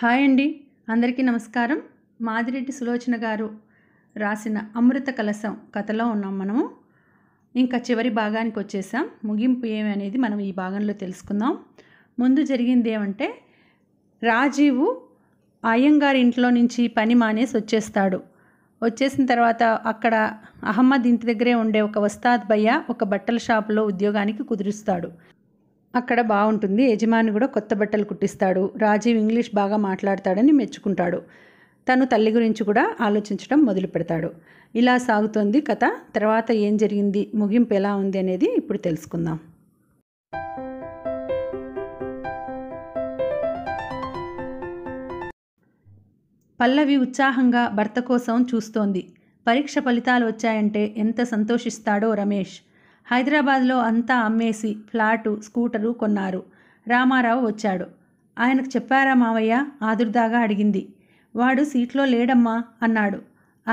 hi అండి అందరికీ నమస్కారం మాదిరెడ్డి సులోచన గారు రాసిన అమృత కలసం కథలో ఉన్నాం మనము ఇంకా చివరి భాగానికి వచ్చేసాం ముగింపు ఏమి అనేది మనం ఈ భాగంలో తెలుసుకుందాం ముందు జరిగింది ఏమంటే రాజీవు అయ్యంగారి ఇంట్లో నుంచి పని మానేసి వచ్చేస్తాడు వచ్చేసిన తర్వాత అక్కడ అహ్మద్ ఇంటి దగ్గరే ఉండే ఒక వస్తాద్ భయ్య ఒక బట్టల షాపులో ఉద్యోగానికి కుదురుస్తాడు అక్కడ బాగుంటుంది యజమాని కూడా కొత్త బట్టలు కుట్టిస్తాడు రాజీవ్ ఇంగ్లీష్ బాగా మాట్లాడతాడని మెచ్చుకుంటాడు తను తల్లి గురించి కూడా ఆలోచించడం మొదలు పెడతాడు ఇలా సాగుతోంది కథ తర్వాత ఏం జరిగింది ముగింపు ఎలా ఉంది అనేది ఇప్పుడు తెలుసుకుందాం పల్లవి ఉత్సాహంగా భర్త కోసం చూస్తోంది పరీక్ష ఫలితాలు వచ్చాయంటే ఎంత సంతోషిస్తాడో రమేష్ హైదరాబాద్లో అంతా అమ్మేసి ఫ్లాటు స్కూటరు కొన్నారు రామారావు వచ్చాడు ఆయనకు చెప్పారా మావయ్య ఆదుర్దాగా అడిగింది వాడు సీట్లో లేడమ్మా అన్నాడు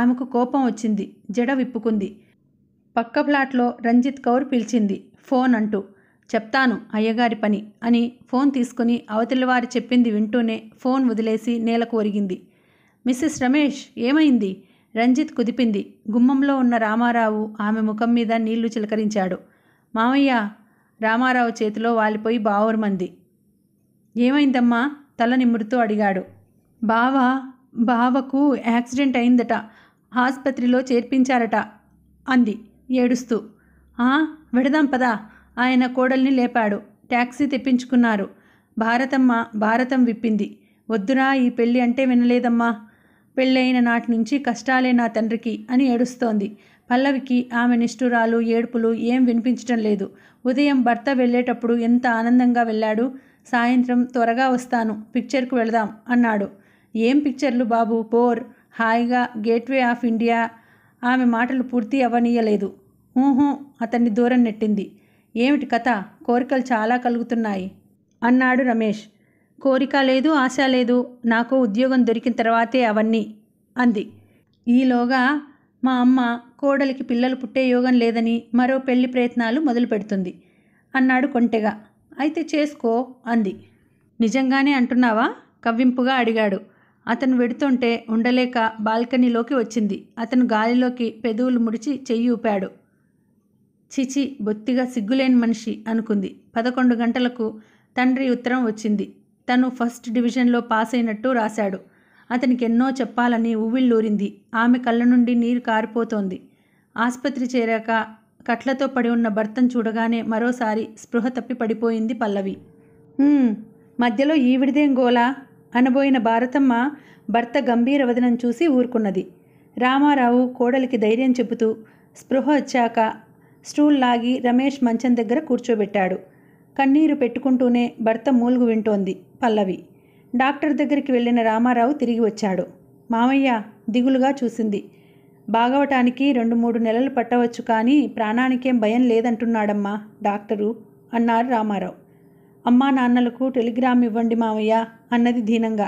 ఆమెకు కోపం వచ్చింది జడ విప్పుకుంది పక్క ఫ్లాట్లో రంజిత్ కౌర్ పిలిచింది ఫోన్ అంటూ చెప్తాను అయ్యగారి పని అని ఫోన్ తీసుకుని అవతలి చెప్పింది వింటూనే ఫోన్ వదిలేసి నేలకు ఒరిగింది మిస్సెస్ రమేష్ ఏమైంది రంజిత్ కుదిపింది గుమ్మంలో ఉన్న రామారావు ఆమె ముఖం మీద నీళ్లు చిలకరించాడు మామయ్య రామారావు చేతిలో వాలిపోయి బావురమంది ఏమైందమ్మా తల నిమురుతూ అడిగాడు బావ బావకు యాక్సిడెంట్ అయిందట ఆసుపత్రిలో చేర్పించారట అంది ఏడుస్తూ ఆ విడదాం పదా ఆయన కోడల్ని లేపాడు ట్యాక్సీ తెప్పించుకున్నారు భారతమ్మ భారతం విప్పింది వద్దురా ఈ పెళ్ళి అంటే వినలేదమ్మా పెళ్ళైన నాటి నుంచి కష్టాలే నా తండ్రికి అని ఏడుస్తోంది పల్లవికి ఆమె నిష్ఠురాలు ఏడుపులు ఏం వినిపించటం లేదు ఉదయం భర్త వెళ్ళేటప్పుడు ఎంత ఆనందంగా వెళ్ళాడు సాయంత్రం త్వరగా వస్తాను పిక్చర్కు వెళదాం అన్నాడు ఏం పిక్చర్లు బాబు పోర్ హాయిగా గేట్వే ఆఫ్ ఇండియా ఆమె మాటలు పూర్తి అవనీయలేదు ఊహూ అతన్ని దూరం నెట్టింది ఏమిటి కథ కోరికలు చాలా కలుగుతున్నాయి అన్నాడు రమేష్ కోరిక లేదు ఆశ లేదు నాకు ఉద్యోగం దొరికిన తర్వాతే అవన్నీ అంది ఈలోగా మా అమ్మ కోడలికి పిల్లలు పుట్టే యోగం లేదని మరో పెళ్లి ప్రయత్నాలు మొదలు పెడుతుంది అన్నాడు కొంటెగా అయితే చేసుకో అంది నిజంగానే అంటున్నావా కవ్వింపుగా అడిగాడు అతను వెడుతుంటే ఉండలేక బాల్కనీలోకి వచ్చింది అతను గాలిలోకి పెదవులు ముడిచి చెయ్యి ఊపాడు చిచి బొత్తిగా సిగ్గులేని మనిషి అనుకుంది పదకొండు గంటలకు తండ్రి ఉత్తరం వచ్చింది తను ఫస్ట్ డివిజన్లో పాస్ అయినట్టు రాశాడు అతనికి ఎన్నో చెప్పాలని ఊవిళ్ళూరింది ఆమె కళ్ళ నుండి నీరు కారిపోతోంది ఆసుపత్రి చేరాక కట్లతో పడి ఉన్న భర్తను చూడగానే మరోసారి స్పృహ తప్పి పడిపోయింది పల్లవి మధ్యలో ఈవిడిదేం గోలా అనబోయిన భారతమ్మ భర్త గంభీర వదనం చూసి ఊరుకున్నది రామారావు కోడలికి ధైర్యం చెబుతూ స్పృహ వచ్చాక స్టూల్ లాగి రమేష్ మంచం దగ్గర కూర్చోబెట్టాడు కన్నీరు పెట్టుకుంటూనే భర్త మూలుగు వింటోంది పల్లవి డాక్టర్ దగ్గరికి వెళ్ళిన రామారావు తిరిగి వచ్చాడు మామయ్య దిగులుగా చూసింది బాగవటానికి రెండు మూడు నెలలు పట్టవచ్చు కానీ ప్రాణానికేం భయం లేదంటున్నాడమ్మా డాక్టరు అన్నారు రామారావు అమ్మా నాన్నలకు టెలిగ్రామ్ ఇవ్వండి మామయ్య అన్నది దీనంగా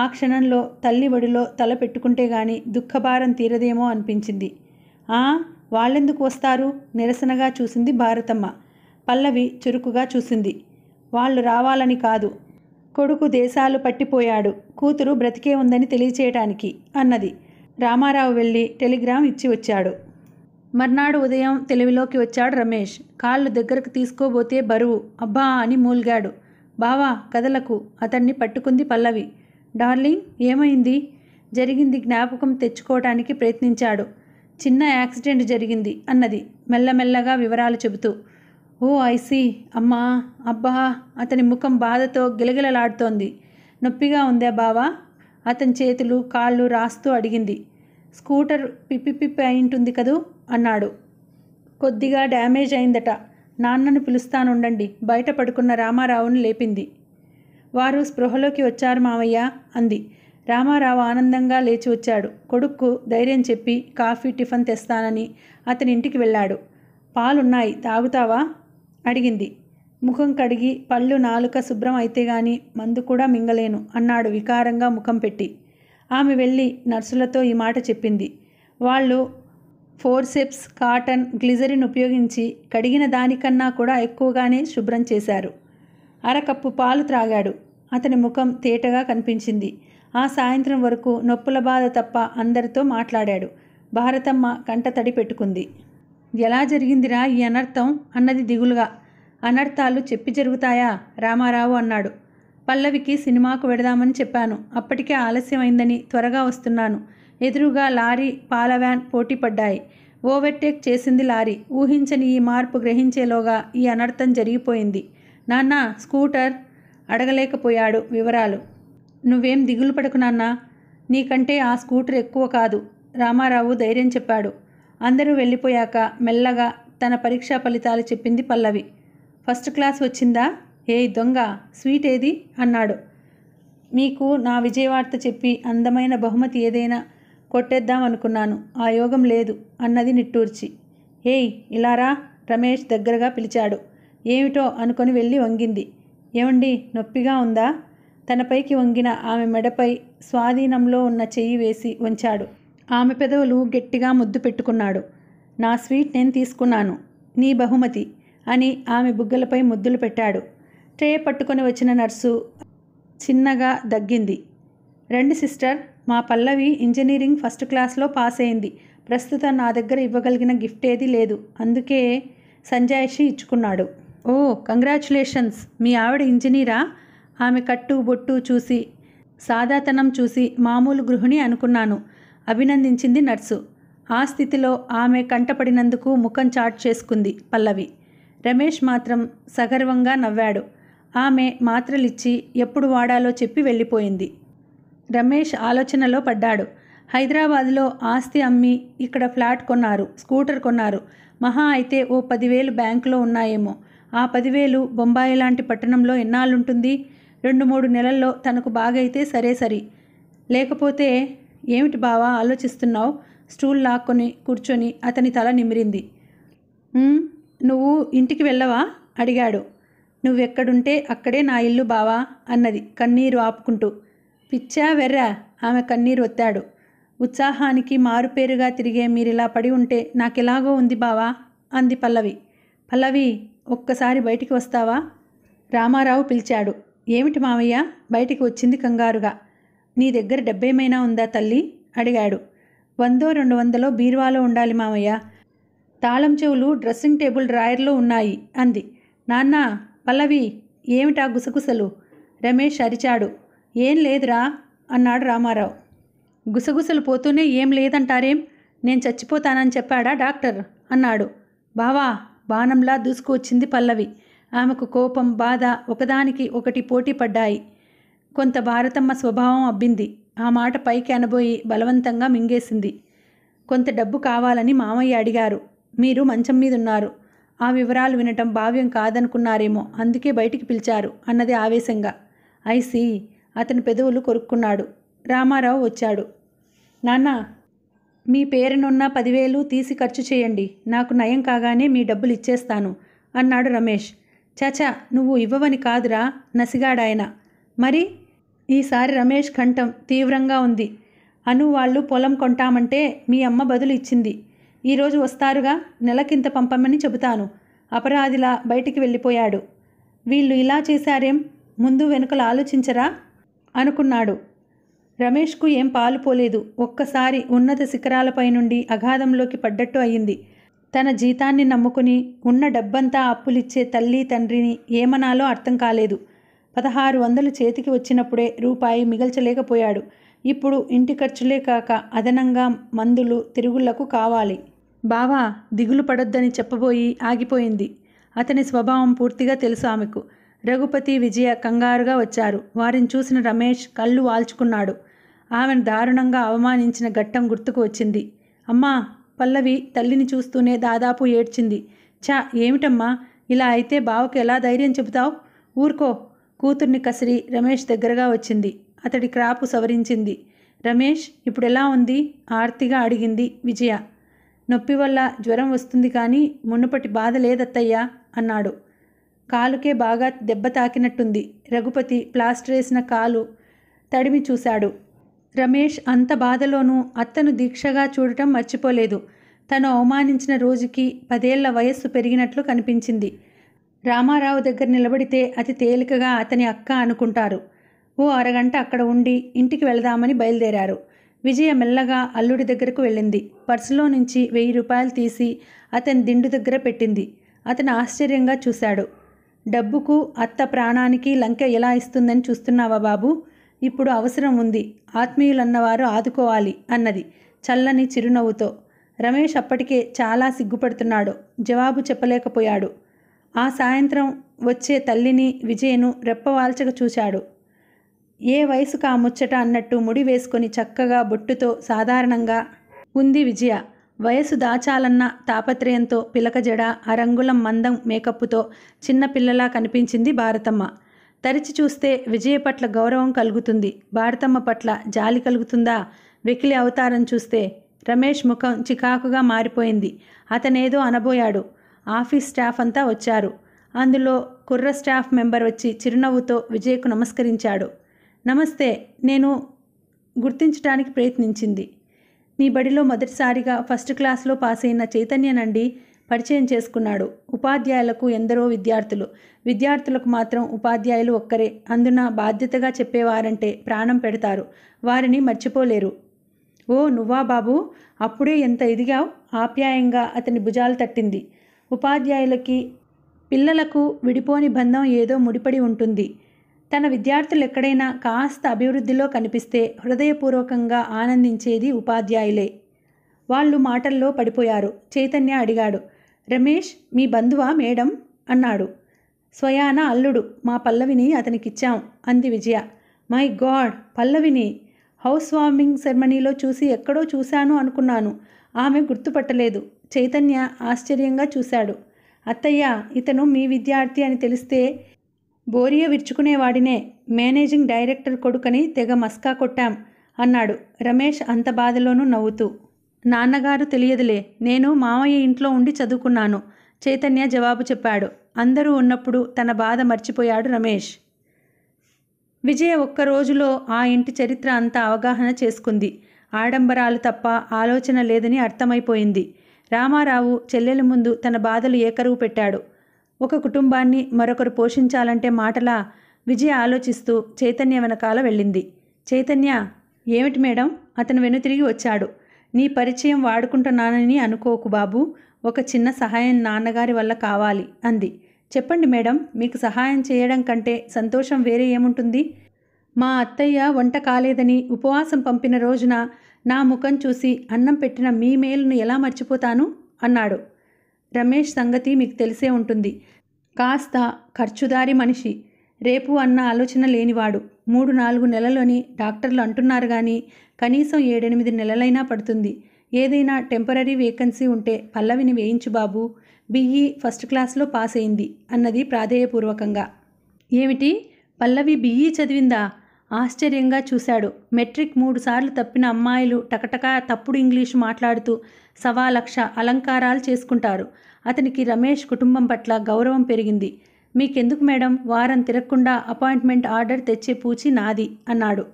ఆ క్షణంలో తల్లి ఒడిలో తల పెట్టుకుంటే గాని దుఃఖభారం తీరదేమో అనిపించింది ఆ వాళ్ళెందుకు వస్తారు నిరసనగా చూసింది భారతమ్మ పల్లవి చురుకుగా చూసింది వాళ్ళు రావాలని కాదు కొడుకు దేశాలు పట్టిపోయాడు కూతురు బ్రతికే ఉందని తెలియచేయటానికి అన్నది రామారావు వెళ్ళి టెలిగ్రామ్ ఇచ్చి వచ్చాడు మర్నాడు ఉదయం తెలివిలోకి వచ్చాడు రమేష్ కాళ్ళు దగ్గరకు తీసుకోబోతే బరువు అబ్బా అని మూల్గాడు బావా కదలకు అతన్ని పట్టుకుంది పల్లవి డార్లింగ్ ఏమైంది జరిగింది జ్ఞాపకం తెచ్చుకోవటానికి ప్రయత్నించాడు చిన్న యాక్సిడెంట్ జరిగింది అన్నది మెల్లమెల్లగా వివరాలు చెబుతూ ఓ ఐసి అమ్మా అబ్బా అతని ముఖం బాధతో గిలగిలలాడుతోంది నొప్పిగా ఉందే బావా అతని చేతులు కాళ్ళు రాస్తూ అడిగింది స్కూటర్ పిప్పి పిప్పి అయింటుంది కదూ అన్నాడు కొద్దిగా డ్యామేజ్ అయిందట నాన్నను పిలుస్తానుండండి బయట పడుకున్న రామారావును లేపింది వారు స్పృహలోకి వచ్చారు మావయ్య అంది రామారావు ఆనందంగా లేచి వచ్చాడు కొడుక్కు ధైర్యం చెప్పి కాఫీ టిఫిన్ తెస్తానని అతని ఇంటికి వెళ్ళాడు పాలున్నాయి తాగుతావా అడిగింది ముఖం కడిగి పళ్ళు నాలుక శుభ్రం అయితే గాని మందు కూడా మింగలేను అన్నాడు వికారంగా ముఖం పెట్టి ఆమె వెళ్ళి నర్సులతో ఈ మాట చెప్పింది వాళ్ళు ఫోర్సెప్స్ కాటన్ గ్లిజరిన్ ఉపయోగించి కడిగిన దానికన్నా కూడా ఎక్కువగానే శుభ్రం చేశారు అరకప్పు పాలు త్రాగాడు అతని ముఖం తేటగా కనిపించింది ఆ సాయంత్రం వరకు నొప్పుల బాధ తప్ప అందరితో మాట్లాడాడు భారతమ్మ కంట తడి పెట్టుకుంది ఎలా జరిగిందిరా ఈ అనర్థం అన్నది దిగులుగా అనర్థాలు చెప్పి జరుగుతాయా రామారావు అన్నాడు పల్లవికి సినిమాకు వెడదామని చెప్పాను అప్పటికే ఆలస్యమైందని త్వరగా వస్తున్నాను ఎదురుగా లారీ పాల వ్యాన్ పోటీ పడ్డాయి ఓవర్టేక్ చేసింది లారీ ఊహించని ఈ మార్పు గ్రహించేలోగా ఈ అనర్థం జరిగిపోయింది నాన్న స్కూటర్ అడగలేకపోయాడు వివరాలు నువ్వేం దిగులు పడకు నాన్న నీకంటే ఆ స్కూటర్ ఎక్కువ కాదు రామారావు ధైర్యం చెప్పాడు అందరూ వెళ్ళిపోయాక మెల్లగా తన పరీక్షా ఫలితాలు చెప్పింది పల్లవి ఫస్ట్ క్లాస్ వచ్చిందా ఏ దొంగ స్వీట్ ఏది అన్నాడు మీకు నా విజయవార్త చెప్పి అందమైన బహుమతి ఏదైనా కొట్టేద్దాం అనుకున్నాను ఆ యోగం లేదు అన్నది నిట్టూర్చి ఏయ్ ఇలారా రమేష్ దగ్గరగా పిలిచాడు ఏమిటో అనుకొని వెళ్ళి వంగింది ఏమండి నొప్పిగా ఉందా తనపైకి వంగిన ఆమె మెడపై స్వాధీనంలో ఉన్న చెయ్యి వేసి ఉంచాడు ఆమె పెదవులు గట్టిగా ముద్దు పెట్టుకున్నాడు నా స్వీట్ నేను తీసుకున్నాను నీ బహుమతి అని ఆమె బుగ్గలపై ముద్దులు పెట్టాడు ట్రే పట్టుకొని వచ్చిన నర్సు చిన్నగా దగ్గింది రండి సిస్టర్ మా పల్లవి ఇంజనీరింగ్ ఫస్ట్ క్లాస్లో పాస్ అయింది ప్రస్తుతం నా దగ్గర ఇవ్వగలిగిన గిఫ్ట్ ఏది లేదు అందుకే సంజాయిషి ఇచ్చుకున్నాడు ఓ కంగ్రాచులేషన్స్ మీ ఆవిడ ఇంజనీరా ఆమె కట్టు బొట్టు చూసి సాదాతనం చూసి మామూలు గృహిణి అనుకున్నాను అభినందించింది నర్సు ఆ స్థితిలో ఆమె కంటపడినందుకు ముఖం చాట్ చేసుకుంది పల్లవి రమేష్ మాత్రం సగర్వంగా నవ్వాడు ఆమె మాత్రలిచ్చి ఎప్పుడు వాడాలో చెప్పి వెళ్ళిపోయింది రమేష్ ఆలోచనలో పడ్డాడు హైదరాబాద్లో ఆస్తి అమ్మి ఇక్కడ ఫ్లాట్ కొన్నారు స్కూటర్ కొన్నారు మహా అయితే ఓ పదివేలు బ్యాంకులో ఉన్నాయేమో ఆ పదివేలు బొంబాయి లాంటి పట్టణంలో ఎన్నాళ్ళుంటుంది రెండు మూడు నెలల్లో తనకు బాగైతే సరే సరి లేకపోతే ఏమిటి బావా ఆలోచిస్తున్నావు స్టూల్ లాక్కొని కూర్చొని అతని తల నిమిరింది నువ్వు ఇంటికి వెళ్ళవా అడిగాడు నువ్వెక్కడుంటే అక్కడే నా ఇల్లు బావా అన్నది కన్నీరు ఆపుకుంటూ పిచ్చా వెర్రా ఆమె కన్నీరు ఒత్తాడు ఉత్సాహానికి మారుపేరుగా తిరిగే మీరిలా పడి ఉంటే నాకెలాగో ఉంది బావా అంది పల్లవి పల్లవి ఒక్కసారి బయటికి వస్తావా రామారావు పిలిచాడు ఏమిటి మామయ్య బయటికి వచ్చింది కంగారుగా నీ దగ్గర డబ్బేమైనా ఉందా తల్లి అడిగాడు వందో రెండు వందలో బీరువాలో ఉండాలి మామయ్య తాళం చెవులు డ్రెస్సింగ్ టేబుల్ డ్రాయర్లో ఉన్నాయి అంది నాన్న పల్లవి ఏమిటా గుసగుసలు రమేష్ అరిచాడు ఏం లేదురా అన్నాడు రామారావు గుసగుసలు పోతూనే ఏం లేదంటారేం నేను చచ్చిపోతానని చెప్పాడా డాక్టర్ అన్నాడు బావా బాణంలా దూసుకువచ్చింది పల్లవి ఆమెకు కోపం బాధ ఒకదానికి ఒకటి పోటీ పడ్డాయి కొంత భారతమ్మ స్వభావం అబ్బింది ఆ మాట పైకి అనబోయి బలవంతంగా మింగేసింది కొంత డబ్బు కావాలని మామయ్య అడిగారు మీరు మంచం మీదున్నారు ఆ వివరాలు వినటం భావ్యం కాదనుకున్నారేమో అందుకే బయటికి పిలిచారు అన్నది ఆవేశంగా ఐసి అతని పెదవులు కొరుక్కున్నాడు రామారావు వచ్చాడు నాన్న మీ పేరునున్న పదివేలు తీసి ఖర్చు చేయండి నాకు నయం కాగానే మీ డబ్బులు ఇచ్చేస్తాను అన్నాడు రమేష్ చాచా నువ్వు ఇవ్వవని కాదురా నసిగాడాయన మరి ఈసారి రమేష్ కంఠం తీవ్రంగా ఉంది అను వాళ్ళు పొలం కొంటామంటే మీ అమ్మ బదులు ఇచ్చింది ఈరోజు వస్తారుగా నెలకింత పంపమని చెబుతాను అపరాధిలా బయటికి వెళ్ళిపోయాడు వీళ్ళు ఇలా చేశారేం ముందు వెనుకలు ఆలోచించరా అనుకున్నాడు రమేష్కు ఏం పాలు పోలేదు ఒక్కసారి ఉన్నత శిఖరాలపై నుండి అగాధంలోకి పడ్డట్టు అయింది తన జీతాన్ని నమ్ముకుని ఉన్న డబ్బంతా అప్పులిచ్చే తల్లి తండ్రిని ఏమనాలో అర్థం కాలేదు పదహారు వందలు చేతికి వచ్చినప్పుడే రూపాయి మిగల్చలేకపోయాడు ఇప్పుడు ఇంటి ఖర్చులే కాక అదనంగా మందులు తిరుగుళ్లకు కావాలి బావా దిగులు పడొద్దని చెప్పబోయి ఆగిపోయింది అతని స్వభావం పూర్తిగా తెలుసు ఆమెకు రఘుపతి విజయ కంగారుగా వచ్చారు వారిని చూసిన రమేష్ కళ్ళు వాల్చుకున్నాడు ఆమెను దారుణంగా అవమానించిన ఘట్టం గుర్తుకు వచ్చింది అమ్మా పల్లవి తల్లిని చూస్తూనే దాదాపు ఏడ్చింది చా ఏమిటమ్మా ఇలా అయితే బావకు ఎలా ధైర్యం చెబుతావు ఊరుకో కూతుర్ని కసిరి రమేష్ దగ్గరగా వచ్చింది అతడి క్రాపు సవరించింది రమేష్ ఇప్పుడెలా ఉంది ఆర్తిగా అడిగింది విజయ నొప్పి వల్ల జ్వరం వస్తుంది కానీ మునుపటి బాధ లేదత్తయ్యా అన్నాడు కాలుకే బాగా దెబ్బ తాకినట్టుంది రఘుపతి ప్లాస్టర్ వేసిన కాలు తడిమి చూశాడు రమేష్ అంత బాధలోనూ అత్తను దీక్షగా చూడటం మర్చిపోలేదు తను అవమానించిన రోజుకి పదేళ్ల వయస్సు పెరిగినట్లు కనిపించింది రామారావు దగ్గర నిలబడితే అతి తేలికగా అతని అక్క అనుకుంటారు ఓ అరగంట అక్కడ ఉండి ఇంటికి వెళదామని బయలుదేరారు విజయ మెల్లగా అల్లుడి దగ్గరకు వెళ్ళింది పర్సులో నుంచి వెయ్యి రూపాయలు తీసి అతని దిండు దగ్గర పెట్టింది అతను ఆశ్చర్యంగా చూశాడు డబ్బుకు అత్త ప్రాణానికి లంక ఎలా ఇస్తుందని చూస్తున్నావా బాబు ఇప్పుడు అవసరం ఉంది ఆత్మీయులన్నవారు ఆదుకోవాలి అన్నది చల్లని చిరునవ్వుతో రమేష్ అప్పటికే చాలా సిగ్గుపడుతున్నాడు జవాబు చెప్పలేకపోయాడు ఆ సాయంత్రం వచ్చే తల్లిని విజయను రెప్పవాల్చక చూశాడు ఏ వయసుకు ఆ ముచ్చట అన్నట్టు ముడి వేసుకొని చక్కగా బొట్టుతో సాధారణంగా ఉంది విజయ వయసు దాచాలన్న తాపత్రయంతో పిలకజడ అరంగులం మందం మేకప్పుతో చిన్నపిల్లలా కనిపించింది భారతమ్మ తరిచి చూస్తే విజయ పట్ల గౌరవం కలుగుతుంది భారతమ్మ పట్ల జాలి కలుగుతుందా వెకిలి అవతారం చూస్తే రమేష్ ముఖం చికాకుగా మారిపోయింది అతనేదో అనబోయాడు ఆఫీస్ స్టాఫ్ అంతా వచ్చారు అందులో కుర్ర స్టాఫ్ మెంబర్ వచ్చి చిరునవ్వుతో విజయ్కు నమస్కరించాడు నమస్తే నేను గుర్తించడానికి ప్రయత్నించింది మీ బడిలో మొదటిసారిగా ఫస్ట్ క్లాస్లో పాస్ అయిన చైతన్యనండి పరిచయం చేసుకున్నాడు ఉపాధ్యాయులకు ఎందరో విద్యార్థులు విద్యార్థులకు మాత్రం ఉపాధ్యాయులు ఒక్కరే అందున బాధ్యతగా చెప్పేవారంటే ప్రాణం పెడతారు వారిని మర్చిపోలేరు ఓ నువ్వా బాబు అప్పుడే ఎంత ఎదిగావు ఆప్యాయంగా అతని భుజాలు తట్టింది ఉపాధ్యాయులకి పిల్లలకు విడిపోని బంధం ఏదో ముడిపడి ఉంటుంది తన విద్యార్థులు ఎక్కడైనా కాస్త అభివృద్ధిలో కనిపిస్తే హృదయపూర్వకంగా ఆనందించేది ఉపాధ్యాయులే వాళ్ళు మాటల్లో పడిపోయారు చైతన్య అడిగాడు రమేష్ మీ బంధువా మేడం అన్నాడు స్వయాన అల్లుడు మా పల్లవిని అతనికిచ్చాం అంది విజయ మై గాడ్ పల్లవిని హౌస్ వార్మింగ్ సెరమనీలో చూసి ఎక్కడో చూశాను అనుకున్నాను ఆమె గుర్తుపట్టలేదు చైతన్య ఆశ్చర్యంగా చూశాడు అత్తయ్య ఇతను మీ విద్యార్థి అని తెలిస్తే బోరియ విరుచుకునేవాడినే మేనేజింగ్ డైరెక్టర్ కొడుకని తెగ మస్కా కొట్టాం అన్నాడు రమేష్ అంత బాధలోనూ నవ్వుతూ నాన్నగారు తెలియదులే నేను మామయ్య ఇంట్లో ఉండి చదువుకున్నాను చైతన్య జవాబు చెప్పాడు అందరూ ఉన్నప్పుడు తన బాధ మర్చిపోయాడు రమేష్ విజయ ఒక్క రోజులో ఆ ఇంటి చరిత్ర అంతా అవగాహన చేసుకుంది ఆడంబరాలు తప్ప ఆలోచన లేదని అర్థమైపోయింది రామారావు చెల్లెల ముందు తన బాధలు ఏకరువు పెట్టాడు ఒక కుటుంబాన్ని మరొకరు పోషించాలంటే మాటలా విజయ ఆలోచిస్తూ చైతన్య వెనకాల వెళ్ళింది చైతన్య ఏమిటి మేడం అతను వెనుతిరిగి వచ్చాడు నీ పరిచయం వాడుకుంటున్నానని అనుకోకు బాబు ఒక చిన్న సహాయం నాన్నగారి వల్ల కావాలి అంది చెప్పండి మేడం మీకు సహాయం చేయడం కంటే సంతోషం వేరే ఏముంటుంది మా అత్తయ్య వంట కాలేదని ఉపవాసం పంపిన రోజున నా ముఖం చూసి అన్నం పెట్టిన మీ మేలును ఎలా మర్చిపోతాను అన్నాడు రమేష్ సంగతి మీకు తెలిసే ఉంటుంది కాస్త ఖర్చుదారి మనిషి రేపు అన్న ఆలోచన లేనివాడు మూడు నాలుగు నెలలని డాక్టర్లు అంటున్నారు కానీ కనీసం ఏడెనిమిది నెలలైనా పడుతుంది ఏదైనా టెంపరీ వేకెన్సీ ఉంటే పల్లవిని వేయించు బాబు బిఈ ఫస్ట్ క్లాస్లో పాస్ అయింది అన్నది ప్రాధేయపూర్వకంగా ఏమిటి పల్లవి బిఈ చదివిందా ఆశ్చర్యంగా చూశాడు మెట్రిక్ మూడు సార్లు తప్పిన అమ్మాయిలు టకటకా తప్పుడు ఇంగ్లీషు మాట్లాడుతూ సవా లక్ష అలంకారాలు చేసుకుంటారు అతనికి రమేష్ కుటుంబం పట్ల గౌరవం పెరిగింది మీకెందుకు మేడం వారం తిరగకుండా అపాయింట్మెంట్ ఆర్డర్ తెచ్చే పూచి నాది అన్నాడు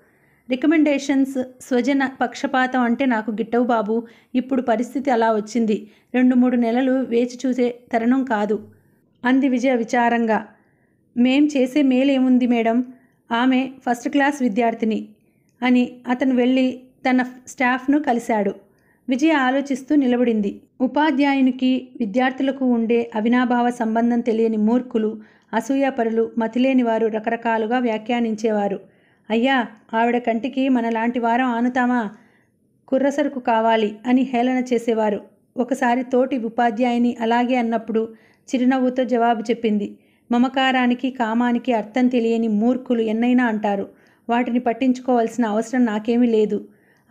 రికమెండేషన్స్ స్వజన పక్షపాతం అంటే నాకు గిట్టవు బాబు ఇప్పుడు పరిస్థితి అలా వచ్చింది రెండు మూడు నెలలు వేచి చూసే తరుణం కాదు అంది విజయ విచారంగా మేం చేసే మేలేముంది మేడం ఆమె ఫస్ట్ క్లాస్ విద్యార్థిని అని అతను వెళ్ళి తన స్టాఫ్ను కలిశాడు విజయ ఆలోచిస్తూ నిలబడింది ఉపాధ్యాయునికి విద్యార్థులకు ఉండే అవినాభావ సంబంధం తెలియని మూర్ఖులు అసూయాపరులు మతిలేని వారు రకరకాలుగా వ్యాఖ్యానించేవారు అయ్యా ఆవిడ కంటికి మనలాంటి వారం ఆనుతామా కుర్రసరుకు కావాలి అని హేళన చేసేవారు ఒకసారి తోటి ఉపాధ్యాయుని అలాగే అన్నప్పుడు చిరునవ్వుతో జవాబు చెప్పింది మమకారానికి కామానికి అర్థం తెలియని మూర్ఖులు ఎన్నైనా అంటారు వాటిని పట్టించుకోవాల్సిన అవసరం నాకేమీ లేదు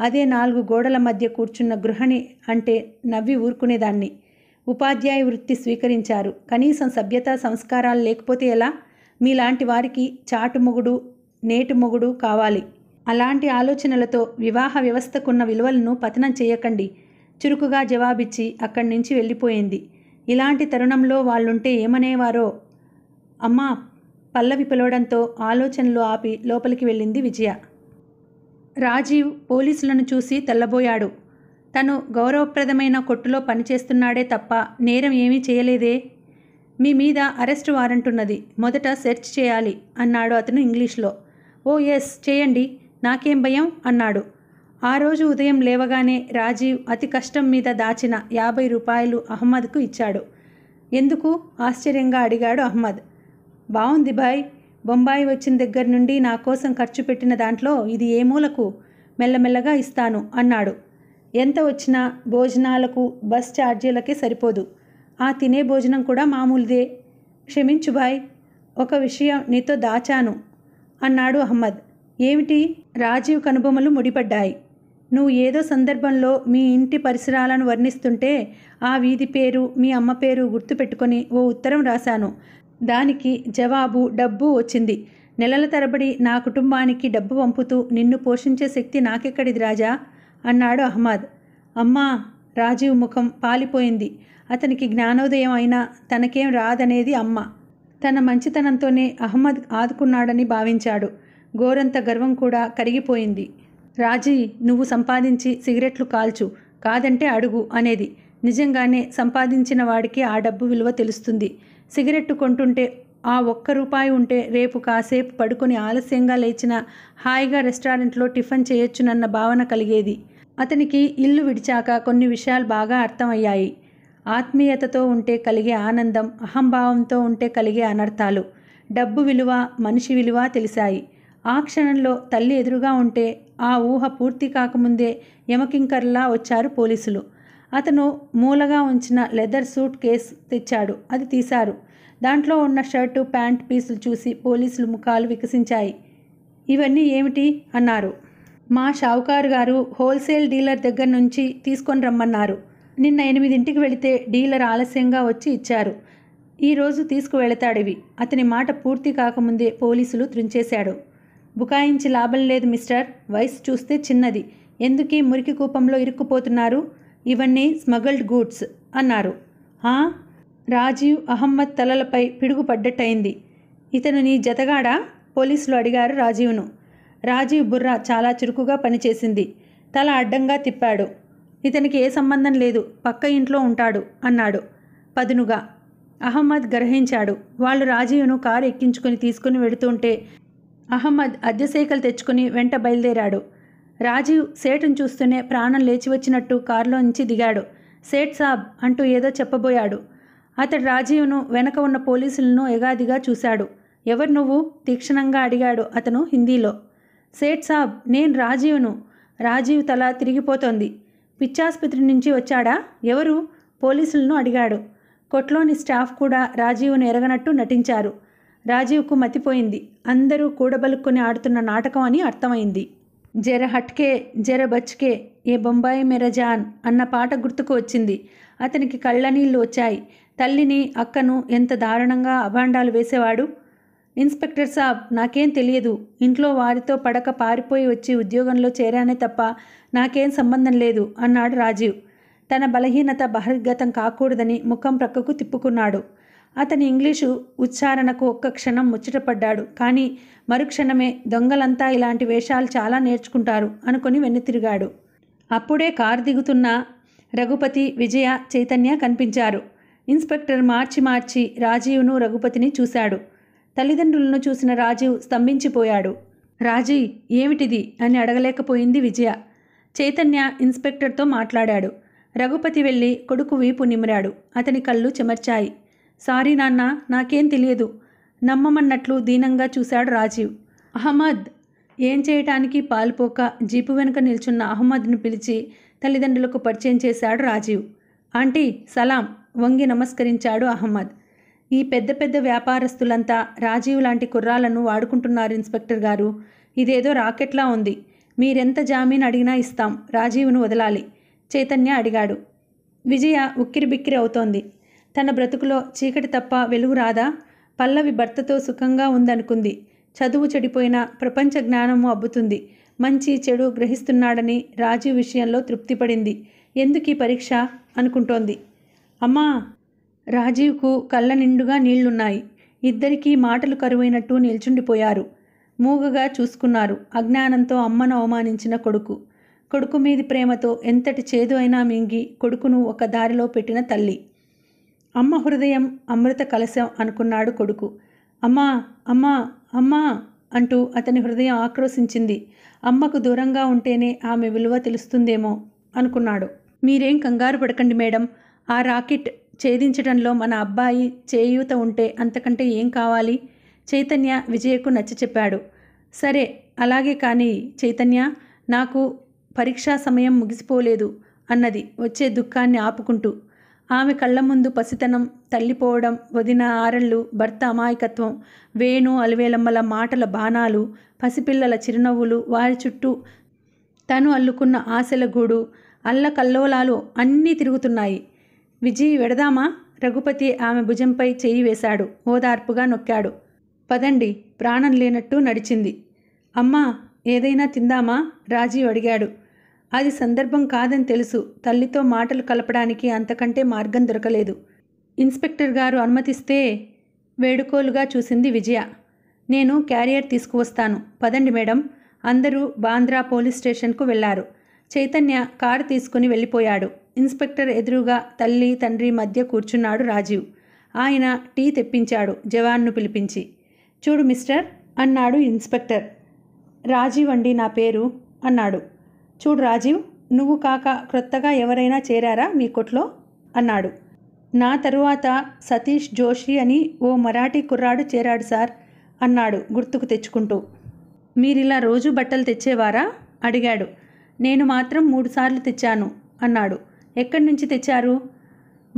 అదే నాలుగు గోడల మధ్య కూర్చున్న గృహణి అంటే నవ్వి ఊరుకునేదాన్ని ఉపాధ్యాయ వృత్తి స్వీకరించారు కనీసం సభ్యత సంస్కారాలు లేకపోతే ఎలా మీలాంటి వారికి చాటు మొగుడు కావాలి అలాంటి ఆలోచనలతో వివాహ వ్యవస్థకున్న విలువలను పతనం చేయకండి చురుకుగా జవాబిచ్చి అక్కడి నుంచి వెళ్ళిపోయింది ఇలాంటి తరుణంలో వాళ్ళుంటే ఏమనేవారో అమ్మా పల్లవి పిలవడంతో ఆలోచనలు ఆపి లోపలికి వెళ్ళింది విజయ రాజీవ్ పోలీసులను చూసి తెల్లబోయాడు తను గౌరవప్రదమైన కొట్టులో పనిచేస్తున్నాడే తప్ప నేరం ఏమీ చేయలేదే మీ మీద అరెస్ట్ వారెంట్ ఉన్నది మొదట సెర్చ్ చేయాలి అన్నాడు అతను ఇంగ్లీష్లో ఓ ఎస్ చేయండి నాకేం భయం అన్నాడు ఆ రోజు ఉదయం లేవగానే రాజీవ్ అతి కష్టం మీద దాచిన యాభై రూపాయలు అహ్మద్కు ఇచ్చాడు ఎందుకు ఆశ్చర్యంగా అడిగాడు అహ్మద్ బాగుంది బాయ్ బొంబాయి వచ్చిన దగ్గర నుండి నా కోసం ఖర్చు పెట్టిన దాంట్లో ఇది ఏ మూలకు మెల్లమెల్లగా ఇస్తాను అన్నాడు ఎంత వచ్చినా భోజనాలకు బస్ ఛార్జీలకే సరిపోదు ఆ తినే భోజనం కూడా మామూలుదే క్షమించు బాయ్ ఒక విషయం నీతో దాచాను అన్నాడు అహ్మద్ ఏమిటి రాజీవ్ కనుబొమ్మలు ముడిపడ్డాయి నువ్వు ఏదో సందర్భంలో మీ ఇంటి పరిసరాలను వర్ణిస్తుంటే ఆ వీధి పేరు మీ అమ్మ పేరు గుర్తుపెట్టుకొని ఓ ఉత్తరం రాశాను దానికి జవాబు డబ్బు వచ్చింది నెలల తరబడి నా కుటుంబానికి డబ్బు పంపుతూ నిన్ను పోషించే శక్తి నాకెక్కడిది రాజా అన్నాడు అహ్మద్ అమ్మా రాజీవ్ ముఖం పాలిపోయింది అతనికి జ్ఞానోదయం అయినా తనకేం రాదనేది అమ్మ తన మంచితనంతోనే అహ్మద్ ఆదుకున్నాడని భావించాడు గోరంత గర్వం కూడా కరిగిపోయింది రాజీ నువ్వు సంపాదించి సిగరెట్లు కాల్చు కాదంటే అడుగు అనేది నిజంగానే సంపాదించిన వాడికి ఆ డబ్బు విలువ తెలుస్తుంది సిగరెట్టు కొంటుంటే ఆ ఒక్క రూపాయి ఉంటే రేపు కాసేపు పడుకొని ఆలస్యంగా లేచిన హాయిగా రెస్టారెంట్లో టిఫిన్ చేయొచ్చునన్న భావన కలిగేది అతనికి ఇల్లు విడిచాక కొన్ని విషయాలు బాగా అర్థమయ్యాయి ఆత్మీయతతో ఉంటే కలిగే ఆనందం అహంభావంతో ఉంటే కలిగే అనర్థాలు డబ్బు విలువ మనిషి విలువ తెలిసాయి ఆ క్షణంలో తల్లి ఎదురుగా ఉంటే ఆ ఊహ పూర్తి కాకముందే యమకింకర్లా వచ్చారు పోలీసులు అతను మూలగా ఉంచిన లెదర్ సూట్ కేస్ తెచ్చాడు అది తీశారు దాంట్లో ఉన్న షర్టు ప్యాంట్ పీసులు చూసి పోలీసులు ముఖాలు వికసించాయి ఇవన్నీ ఏమిటి అన్నారు మా షావుకారు గారు హోల్సేల్ డీలర్ దగ్గర నుంచి తీసుకొని రమ్మన్నారు నిన్న ఎనిమిదింటికి వెళితే డీలర్ ఆలస్యంగా వచ్చి ఇచ్చారు ఈరోజు తీసుకువెళతాడివి అతని మాట పూర్తి కాకముందే పోలీసులు త్రుంచేశాడు బుకాయించి లాభం లేదు మిస్టర్ వయసు చూస్తే చిన్నది ఎందుకీ మురికి కూపంలో ఇరుక్కుపోతున్నారు ఇవన్నీ స్మగల్డ్ గూడ్స్ అన్నారు రాజీవ్ అహమ్మద్ తలలపై పిడుగుపడ్డట్టయింది ఇతను నీ జతగాడా పోలీసులు అడిగారు రాజీవ్ను రాజీవ్ బుర్రా చాలా చురుకుగా పనిచేసింది తల అడ్డంగా తిప్పాడు ఇతనికి ఏ సంబంధం లేదు పక్క ఇంట్లో ఉంటాడు అన్నాడు పదునుగా అహ్మద్ గ్రహించాడు వాళ్ళు రాజీవ్ను కారు ఎక్కించుకుని తీసుకుని వెడుతుంటే అహ్మద్ అద్దె తెచ్చుకుని వెంట బయలుదేరాడు రాజీవ్ సేటును చూస్తూనే ప్రాణం లేచి వచ్చినట్టు నుంచి దిగాడు సేట్ సాబ్ అంటూ ఏదో చెప్పబోయాడు అతడు రాజీవ్ను వెనక ఉన్న పోలీసులను ఎగాదిగా చూశాడు ఎవరు నువ్వు తీక్షణంగా అడిగాడు అతను హిందీలో సేట్ సాబ్ నేను రాజీవ్ను రాజీవ్ తల తిరిగిపోతోంది పిచ్చాసుపత్రి నుంచి వచ్చాడా ఎవరు పోలీసులను అడిగాడు కొట్లోని స్టాఫ్ కూడా రాజీవ్ను ఎరగనట్టు నటించారు రాజీవ్కు మతిపోయింది అందరూ కూడబలుక్కుని ఆడుతున్న నాటకం అని అర్థమైంది జర హట్కే జర బచ్కే ఏ బొంబాయి మెరజాన్ అన్న పాట గుర్తుకు వచ్చింది అతనికి కళ్ళనీళ్ళు వచ్చాయి తల్లిని అక్కను ఎంత దారుణంగా అభాండాలు వేసేవాడు ఇన్స్పెక్టర్ సాబ్ నాకేం తెలియదు ఇంట్లో వారితో పడక పారిపోయి వచ్చి ఉద్యోగంలో చేరానే తప్ప నాకేం సంబంధం లేదు అన్నాడు రాజీవ్ తన బలహీనత బహిర్గతం కాకూడదని ముఖం ప్రక్కకు తిప్పుకున్నాడు అతని ఇంగ్లీషు ఉచ్చారణకు ఒక్క క్షణం ముచ్చటపడ్డాడు కానీ మరుక్షణమే దొంగలంతా ఇలాంటి వేషాలు చాలా నేర్చుకుంటారు అనుకుని వెన్నుతిరిగాడు అప్పుడే కారు దిగుతున్న రఘుపతి విజయ చైతన్య కనిపించారు ఇన్స్పెక్టర్ మార్చి మార్చి రాజీవ్ను రఘుపతిని చూశాడు తల్లిదండ్రులను చూసిన రాజీవ్ స్తంభించిపోయాడు రాజీ ఏమిటిది అని అడగలేకపోయింది విజయ చైతన్య ఇన్స్పెక్టర్తో మాట్లాడాడు రఘుపతి వెళ్ళి కొడుకు వీపు నిమిరాడు అతని కళ్ళు చెమర్చాయి సారీ నాన్న నాకేం తెలియదు నమ్మమన్నట్లు దీనంగా చూశాడు రాజీవ్ అహ్మద్ ఏం చేయటానికి పాల్పోక జీపు వెనుక నిల్చున్న అహ్మద్ను పిలిచి తల్లిదండ్రులకు పరిచయం చేశాడు రాజీవ్ ఆంటీ సలాం వంగి నమస్కరించాడు అహ్మద్ ఈ పెద్ద పెద్ద వ్యాపారస్తులంతా రాజీవ్ లాంటి కుర్రాలను వాడుకుంటున్నారు ఇన్స్పెక్టర్ గారు ఇదేదో రాకెట్లా ఉంది మీరెంత జామీన్ అడిగినా ఇస్తాం రాజీవ్ను వదలాలి చైతన్య అడిగాడు విజయ ఉక్కిరి బిక్కిరి అవుతోంది తన బ్రతుకులో చీకటి తప్ప వెలుగు రాదా పల్లవి భర్తతో సుఖంగా ఉందనుకుంది చదువు చెడిపోయినా ప్రపంచ జ్ఞానము అబ్బుతుంది మంచి చెడు గ్రహిస్తున్నాడని రాజీవ్ విషయంలో తృప్తిపడింది ఎందుకీ పరీక్ష అనుకుంటోంది అమ్మా రాజీవ్కు కళ్ళ నిండుగా నీళ్లున్నాయి ఇద్దరికీ మాటలు కరువైనట్టు నిల్చుండిపోయారు మూగగా చూసుకున్నారు అజ్ఞానంతో అమ్మను అవమానించిన కొడుకు కొడుకు మీది ప్రేమతో ఎంతటి చేదు అయినా మింగి కొడుకును ఒక దారిలో పెట్టిన తల్లి అమ్మ హృదయం అమృత కలశం అనుకున్నాడు కొడుకు అమ్మా అమ్మా అమ్మా అంటూ అతని హృదయం ఆక్రోశించింది అమ్మకు దూరంగా ఉంటేనే ఆమె విలువ తెలుస్తుందేమో అనుకున్నాడు మీరేం కంగారు పడకండి మేడం ఆ రాకెట్ ఛేదించడంలో మన అబ్బాయి చేయూత ఉంటే అంతకంటే ఏం కావాలి చైతన్య విజయకు నచ్చ చెప్పాడు సరే అలాగే కానీ చైతన్య నాకు పరీక్షా సమయం ముగిసిపోలేదు అన్నది వచ్చే దుఃఖాన్ని ఆపుకుంటూ ఆమె కళ్ళ ముందు పసితనం తల్లిపోవడం వదిన ఆరళ్ళు భర్త అమాయకత్వం వేణు అలవేలమ్మల మాటల బాణాలు పసిపిల్లల చిరునవ్వులు వారి చుట్టూ తను అల్లుకున్న ఆశల గూడు అల్లకల్లోలాలు అన్నీ తిరుగుతున్నాయి విజయ్ వెడదామా రఘుపతి ఆమె భుజంపై చెయ్యి వేశాడు ఓదార్పుగా నొక్కాడు పదండి ప్రాణం లేనట్టు నడిచింది అమ్మా ఏదైనా తిందామా రాజీవ్ అడిగాడు అది సందర్భం కాదని తెలుసు తల్లితో మాటలు కలపడానికి అంతకంటే మార్గం దొరకలేదు ఇన్స్పెక్టర్ గారు అనుమతిస్తే వేడుకోలుగా చూసింది విజయ నేను క్యారియర్ తీసుకువస్తాను పదండి మేడం అందరూ బాంద్రా పోలీస్ స్టేషన్కు వెళ్లారు చైతన్య కారు తీసుకుని వెళ్ళిపోయాడు ఇన్స్పెక్టర్ ఎదురుగా తల్లి తండ్రి మధ్య కూర్చున్నాడు రాజీవ్ ఆయన టీ తెప్పించాడు జవాన్ను పిలిపించి చూడు మిస్టర్ అన్నాడు ఇన్స్పెక్టర్ రాజీవ్ అండి నా పేరు అన్నాడు చూడు రాజీవ్ నువ్వు కాక క్రొత్తగా ఎవరైనా చేరారా మీ కొట్లో అన్నాడు నా తరువాత సతీష్ జోషి అని ఓ మరాఠీ కుర్రాడు చేరాడు సార్ అన్నాడు గుర్తుకు తెచ్చుకుంటూ మీరిలా రోజు బట్టలు తెచ్చేవారా అడిగాడు నేను మాత్రం మూడుసార్లు తెచ్చాను అన్నాడు ఎక్కడి నుంచి తెచ్చారు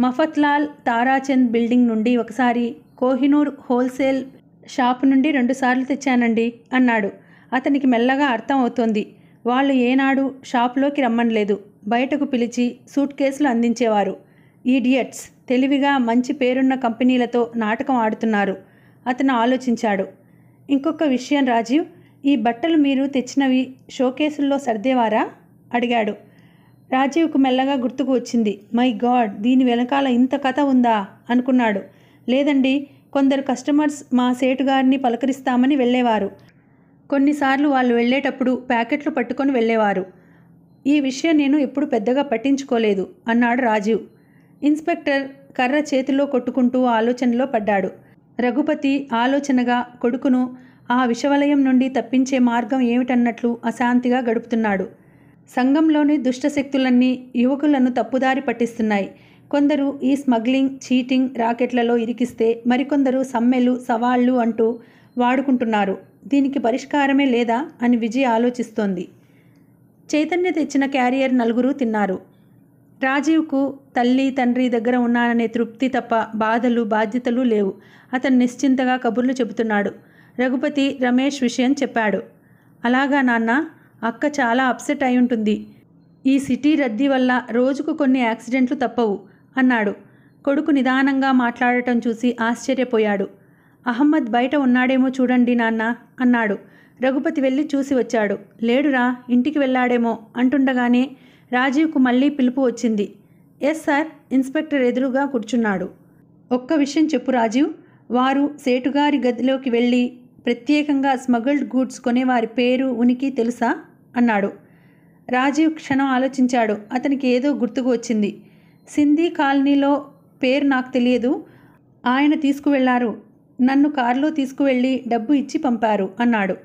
మఫత్లాల్ తారాచంద్ బిల్డింగ్ నుండి ఒకసారి కోహినూర్ హోల్సేల్ షాప్ నుండి రెండుసార్లు తెచ్చానండి అన్నాడు అతనికి మెల్లగా అర్థం అవుతోంది వాళ్ళు ఏనాడు షాప్లోకి రమ్మనలేదు బయటకు పిలిచి సూట్ కేసులు అందించేవారు ఈడియట్స్ తెలివిగా మంచి పేరున్న కంపెనీలతో నాటకం ఆడుతున్నారు అతను ఆలోచించాడు ఇంకొక విషయం రాజీవ్ ఈ బట్టలు మీరు తెచ్చినవి షోకేసుల్లో సర్దేవారా అడిగాడు రాజీవ్కు మెల్లగా గుర్తుకు వచ్చింది మై గాడ్ దీని వెనకాల ఇంత కథ ఉందా అనుకున్నాడు లేదండి కొందరు కస్టమర్స్ మా సేటు గారిని పలకరిస్తామని వెళ్ళేవారు కొన్నిసార్లు వాళ్ళు వెళ్ళేటప్పుడు ప్యాకెట్లు పట్టుకొని వెళ్ళేవారు ఈ విషయం నేను ఎప్పుడు పెద్దగా పట్టించుకోలేదు అన్నాడు రాజీవ్ ఇన్స్పెక్టర్ కర్ర చేతిలో కొట్టుకుంటూ ఆలోచనలో పడ్డాడు రఘుపతి ఆలోచనగా కొడుకును ఆ విషవలయం నుండి తప్పించే మార్గం ఏమిటన్నట్లు అశాంతిగా గడుపుతున్నాడు సంఘంలోని దుష్టశక్తులన్నీ యువకులను తప్పుదారి పట్టిస్తున్నాయి కొందరు ఈ స్మగ్లింగ్ చీటింగ్ రాకెట్లలో ఇరికిస్తే మరికొందరు సమ్మెలు సవాళ్లు అంటూ వాడుకుంటున్నారు దీనికి పరిష్కారమే లేదా అని విజయ్ ఆలోచిస్తోంది చైతన్య తెచ్చిన క్యారియర్ నలుగురు తిన్నారు రాజీవ్కు తల్లి తండ్రి దగ్గర ఉన్నాననే తృప్తి తప్ప బాధలు బాధ్యతలు లేవు అతను నిశ్చింతగా కబుర్లు చెబుతున్నాడు రఘుపతి రమేష్ విషయం చెప్పాడు అలాగా నాన్న అక్క చాలా అప్సెట్ అయి ఉంటుంది ఈ సిటీ రద్దీ వల్ల రోజుకు కొన్ని యాక్సిడెంట్లు తప్పవు అన్నాడు కొడుకు నిదానంగా మాట్లాడటం చూసి ఆశ్చర్యపోయాడు అహ్మద్ బయట ఉన్నాడేమో చూడండి నాన్న అన్నాడు రఘుపతి వెళ్ళి చూసి వచ్చాడు లేడురా ఇంటికి వెళ్ళాడేమో అంటుండగానే రాజీవ్కు మళ్ళీ పిలుపు వచ్చింది ఎస్ సార్ ఇన్స్పెక్టర్ ఎదురుగా కూర్చున్నాడు ఒక్క విషయం చెప్పు రాజీవ్ వారు సేటుగారి గదిలోకి వెళ్ళి ప్రత్యేకంగా స్మగుల్డ్ గూడ్స్ కొనేవారి పేరు ఉనికి తెలుసా అన్నాడు రాజీవ్ క్షణం ఆలోచించాడు అతనికి ఏదో గుర్తుకు వచ్చింది సింధీ కాలనీలో పేరు నాకు తెలియదు ఆయన తీసుకువెళ్లారు నన్ను కారులో తీసుకువెళ్ళి డబ్బు ఇచ్చి పంపారు అన్నాడు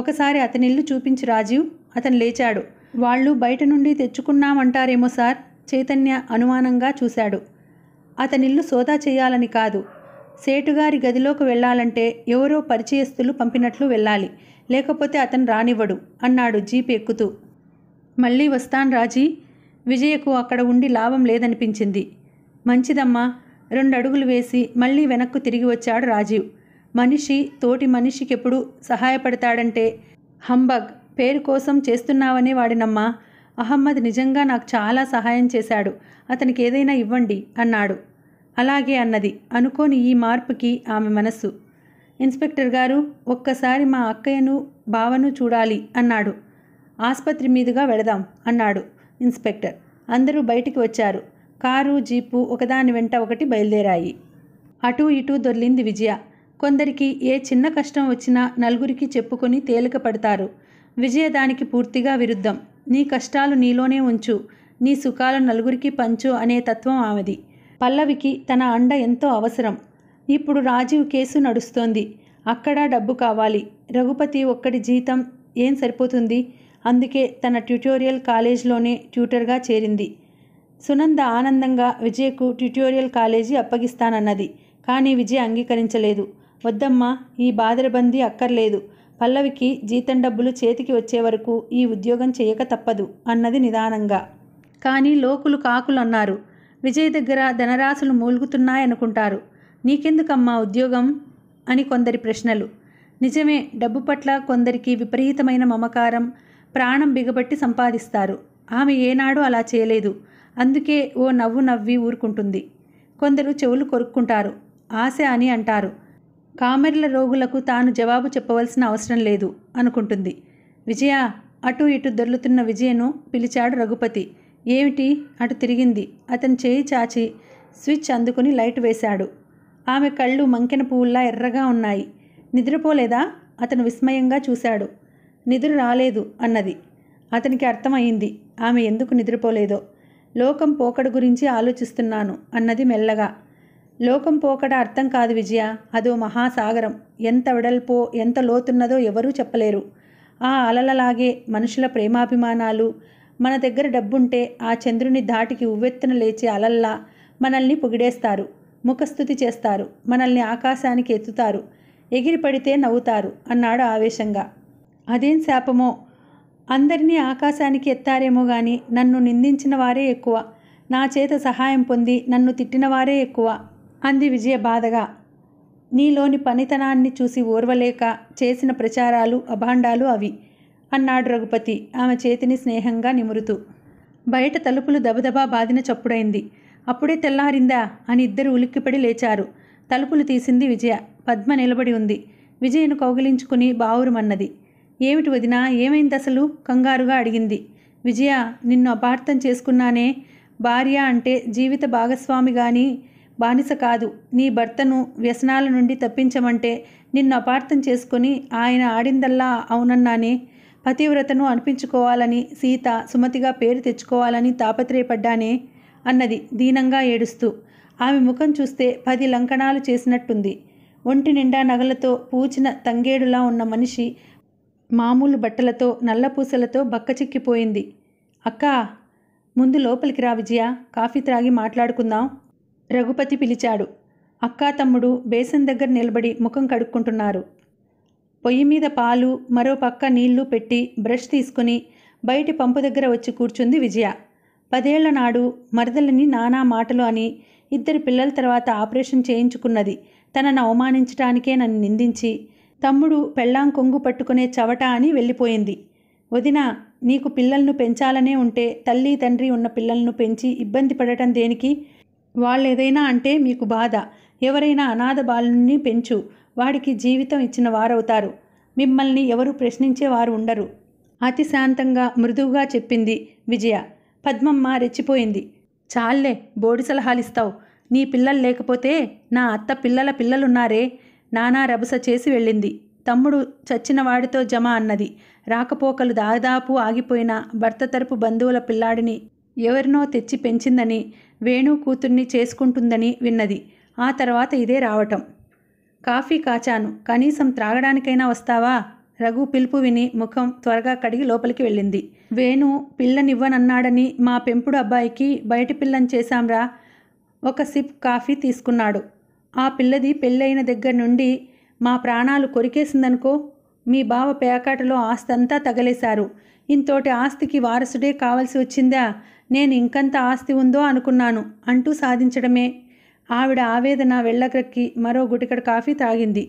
ఒకసారి అతనిల్లు చూపించి రాజీవ్ అతను లేచాడు వాళ్ళు బయట నుండి తెచ్చుకున్నామంటారేమో సార్ చైతన్య అనుమానంగా చూశాడు అతనిల్లు సోదా చేయాలని కాదు సేటుగారి గదిలోకి వెళ్ళాలంటే ఎవరో పరిచయస్తులు పంపినట్లు వెళ్ళాలి లేకపోతే అతను రానివ్వడు అన్నాడు జీప్ ఎక్కుతూ మళ్ళీ వస్తాను రాజీ విజయకు అక్కడ ఉండి లాభం లేదనిపించింది మంచిదమ్మా రెండు అడుగులు వేసి మళ్ళీ వెనక్కు తిరిగి వచ్చాడు రాజీవ్ మనిషి తోటి మనిషికి ఎప్పుడు సహాయపడతాడంటే హంబగ్ పేరు కోసం చేస్తున్నావని వాడినమ్మా అహమ్మద్ నిజంగా నాకు చాలా సహాయం చేశాడు అతనికి ఏదైనా ఇవ్వండి అన్నాడు అలాగే అన్నది అనుకోని ఈ మార్పుకి ఆమె మనస్సు ఇన్స్పెక్టర్ గారు ఒక్కసారి మా అక్కయ్యను బావను చూడాలి అన్నాడు ఆసుపత్రి మీదుగా వెళదాం అన్నాడు ఇన్స్పెక్టర్ అందరూ బయటికి వచ్చారు కారు జీపు ఒకదాని వెంట ఒకటి బయలుదేరాయి అటూ ఇటూ దొర్లింది విజయ కొందరికి ఏ చిన్న కష్టం వచ్చినా నలుగురికి చెప్పుకొని తేలిక పడతారు విజయ దానికి పూర్తిగా విరుద్ధం నీ కష్టాలు నీలోనే ఉంచు నీ సుఖాలు నలుగురికి పంచు అనే తత్వం ఆమెది పల్లవికి తన అండ ఎంతో అవసరం ఇప్పుడు రాజీవ్ కేసు నడుస్తోంది అక్కడ డబ్బు కావాలి రఘుపతి ఒక్కడి జీతం ఏం సరిపోతుంది అందుకే తన ట్యూటోరియల్ కాలేజ్లోనే ట్యూటర్గా చేరింది సునంద ఆనందంగా విజయ్కు ట్యుటోరియల్ కాలేజీ అప్పగిస్తానన్నది కానీ విజయ్ అంగీకరించలేదు వద్దమ్మా ఈ బాదరబందీ అక్కర్లేదు పల్లవికి జీతం డబ్బులు చేతికి వచ్చే వరకు ఈ ఉద్యోగం చేయక తప్పదు అన్నది నిదానంగా కానీ లోకులు కాకులు అన్నారు విజయ్ దగ్గర ధనరాశులు మూలుగుతున్నాయనుకుంటారు నీకెందుకమ్మా ఉద్యోగం అని కొందరి ప్రశ్నలు నిజమే డబ్బు పట్ల కొందరికి విపరీతమైన మమకారం ప్రాణం బిగబట్టి సంపాదిస్తారు ఆమె ఏనాడు అలా చేయలేదు అందుకే ఓ నవ్వు నవ్వి ఊరుకుంటుంది కొందరు చెవులు కొరుక్కుంటారు ఆశ అని అంటారు కామెర్ల రోగులకు తాను జవాబు చెప్పవలసిన అవసరం లేదు అనుకుంటుంది విజయ అటు ఇటు దొర్లుతున్న విజయను పిలిచాడు రఘుపతి ఏమిటి అటు తిరిగింది అతను చేయి చాచి స్విచ్ అందుకుని లైట్ వేశాడు ఆమె కళ్ళు మంకెన పువ్వుల్లా ఎర్రగా ఉన్నాయి నిద్రపోలేదా అతను విస్మయంగా చూశాడు నిద్ర రాలేదు అన్నది అతనికి అర్థమైంది ఆమె ఎందుకు నిద్రపోలేదో లోకం పోకడ గురించి ఆలోచిస్తున్నాను అన్నది మెల్లగా లోకం పోకడ అర్థం కాదు విజయ అదో మహాసాగరం ఎంత వెడల్పో ఎంత లోతున్నదో ఎవరూ చెప్పలేరు ఆ అలలలాగే మనుషుల ప్రేమాభిమానాలు మన దగ్గర డబ్బుంటే ఆ చంద్రుని ధాటికి ఉవ్వెత్తున లేచే అలల్లా మనల్ని పొగిడేస్తారు ముఖస్థుతి చేస్తారు మనల్ని ఆకాశానికి ఎత్తుతారు ఎగిరిపడితే నవ్వుతారు అన్నాడు ఆవేశంగా అదేం శాపమో అందరినీ ఆకాశానికి ఎత్తారేమో గాని నన్ను నిందించిన వారే ఎక్కువ నా చేత సహాయం పొంది నన్ను తిట్టిన వారే ఎక్కువ అంది విజయ బాధగా నీలోని పనితనాన్ని చూసి ఓర్వలేక చేసిన ప్రచారాలు అభాండాలు అవి అన్నాడు రఘుపతి ఆమె చేతిని స్నేహంగా నిమురుతూ బయట తలుపులు దబదబా బాదిన చప్పుడైంది అప్పుడే తెల్లారిందా అని ఇద్దరు ఉలిక్కిపడి లేచారు తలుపులు తీసింది విజయ పద్మ నిలబడి ఉంది విజయను కౌగిలించుకుని బావురుమన్నది ఏమిటి వదినా ఏమైంది అసలు కంగారుగా అడిగింది విజయ నిన్ను అపార్థం చేసుకున్నానే భార్య అంటే జీవిత భాగస్వామి కానీ బానిస కాదు నీ భర్తను వ్యసనాల నుండి తప్పించమంటే నిన్ను అపార్థం చేసుకుని ఆయన ఆడిందల్లా అవునన్నానే పతివ్రతను అనిపించుకోవాలని సీత సుమతిగా పేరు తెచ్చుకోవాలని తాపత్రయపడ్డానే అన్నది దీనంగా ఏడుస్తూ ఆమె ముఖం చూస్తే పది లంకణాలు చేసినట్టుంది ఒంటి నిండా నగలతో పూచిన తంగేడులా ఉన్న మనిషి మామూలు బట్టలతో నల్లపూసలతో బక్కచిక్కిపోయింది అక్కా ముందు లోపలికి రా విజయ కాఫీ త్రాగి మాట్లాడుకుందాం రఘుపతి పిలిచాడు అక్కా తమ్ముడు బేసన్ దగ్గర నిలబడి ముఖం కడుక్కుంటున్నారు పొయ్యి మీద పాలు మరో పక్క నీళ్లు పెట్టి బ్రష్ తీసుకుని బయటి పంపు దగ్గర వచ్చి కూర్చుంది విజయ పదేళ్ల నాడు మరదలని నానా మాటలు అని ఇద్దరు పిల్లల తర్వాత ఆపరేషన్ చేయించుకున్నది తనను అవమానించడానికే నన్ను నిందించి తమ్ముడు పెళ్ళాం కొంగు పట్టుకునే చవట అని వెళ్ళిపోయింది వదిన నీకు పిల్లలను పెంచాలనే ఉంటే తల్లి తండ్రి ఉన్న పిల్లలను పెంచి ఇబ్బంది పడటం దేనికి వాళ్ళు ఏదైనా అంటే మీకు బాధ ఎవరైనా అనాథ బాలుని పెంచు వాడికి జీవితం ఇచ్చిన వారవుతారు మిమ్మల్ని ఎవరు ప్రశ్నించేవారు ఉండరు అతి శాంతంగా మృదువుగా చెప్పింది విజయ పద్మమ్మ రెచ్చిపోయింది చాలే బోడి సలహాలిస్తావు నీ పిల్లలు లేకపోతే నా అత్త పిల్లల పిల్లలున్నారే నానా రభస చేసి వెళ్ళింది తమ్ముడు చచ్చిన వాడితో జమ అన్నది రాకపోకలు దాదాపు ఆగిపోయిన భర్త తరపు బంధువుల పిల్లాడిని ఎవరినో తెచ్చి పెంచిందని వేణు కూతుర్ని చేసుకుంటుందని విన్నది ఆ తర్వాత ఇదే రావటం కాఫీ కాచాను కనీసం త్రాగడానికైనా వస్తావా రఘు పిలుపు విని ముఖం త్వరగా కడిగి లోపలికి వెళ్ళింది వేణు పిల్లనివ్వనన్నాడని మా పెంపుడు అబ్బాయికి బయటి పిల్లని చేశాంరా ఒక సిప్ కాఫీ తీసుకున్నాడు ఆ పిల్లది పెళ్ళైన దగ్గర నుండి మా ప్రాణాలు కొరికేసిందనుకో మీ బావ పేకాటలో ఆస్తి అంతా తగలేశారు ఇంతోటి ఆస్తికి వారసుడే కావలసి వచ్చిందా నేను ఇంకంత ఆస్తి ఉందో అనుకున్నాను అంటూ సాధించడమే ఆవిడ ఆవేదన వెళ్ళగ్రక్కి మరో గుటికడ కాఫీ తాగింది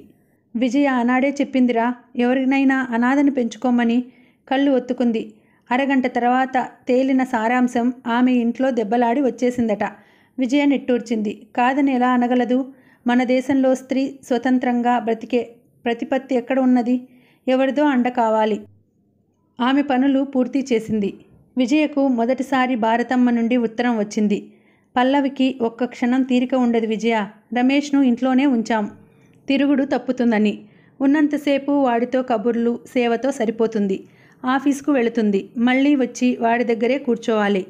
విజయ అనాడే చెప్పిందిరా ఎవరినైనా అనాథని పెంచుకోమని కళ్ళు ఒత్తుకుంది అరగంట తర్వాత తేలిన సారాంశం ఆమె ఇంట్లో దెబ్బలాడి వచ్చేసిందట విజయ నిట్టూర్చింది కాదని ఎలా అనగలదు మన దేశంలో స్త్రీ స్వతంత్రంగా బ్రతికే ప్రతిపత్తి ఎక్కడ ఉన్నది ఎవరిదో అండ కావాలి ఆమె పనులు పూర్తి చేసింది విజయకు మొదటిసారి భారతమ్మ నుండి ఉత్తరం వచ్చింది పల్లవికి ఒక్క క్షణం తీరిక ఉండదు విజయ రమేష్ను ఇంట్లోనే ఉంచాం తిరుగుడు తప్పుతుందని ఉన్నంతసేపు వాడితో కబుర్లు సేవతో సరిపోతుంది ఆఫీస్కు వెళుతుంది మళ్ళీ వచ్చి వాడి దగ్గరే కూర్చోవాలి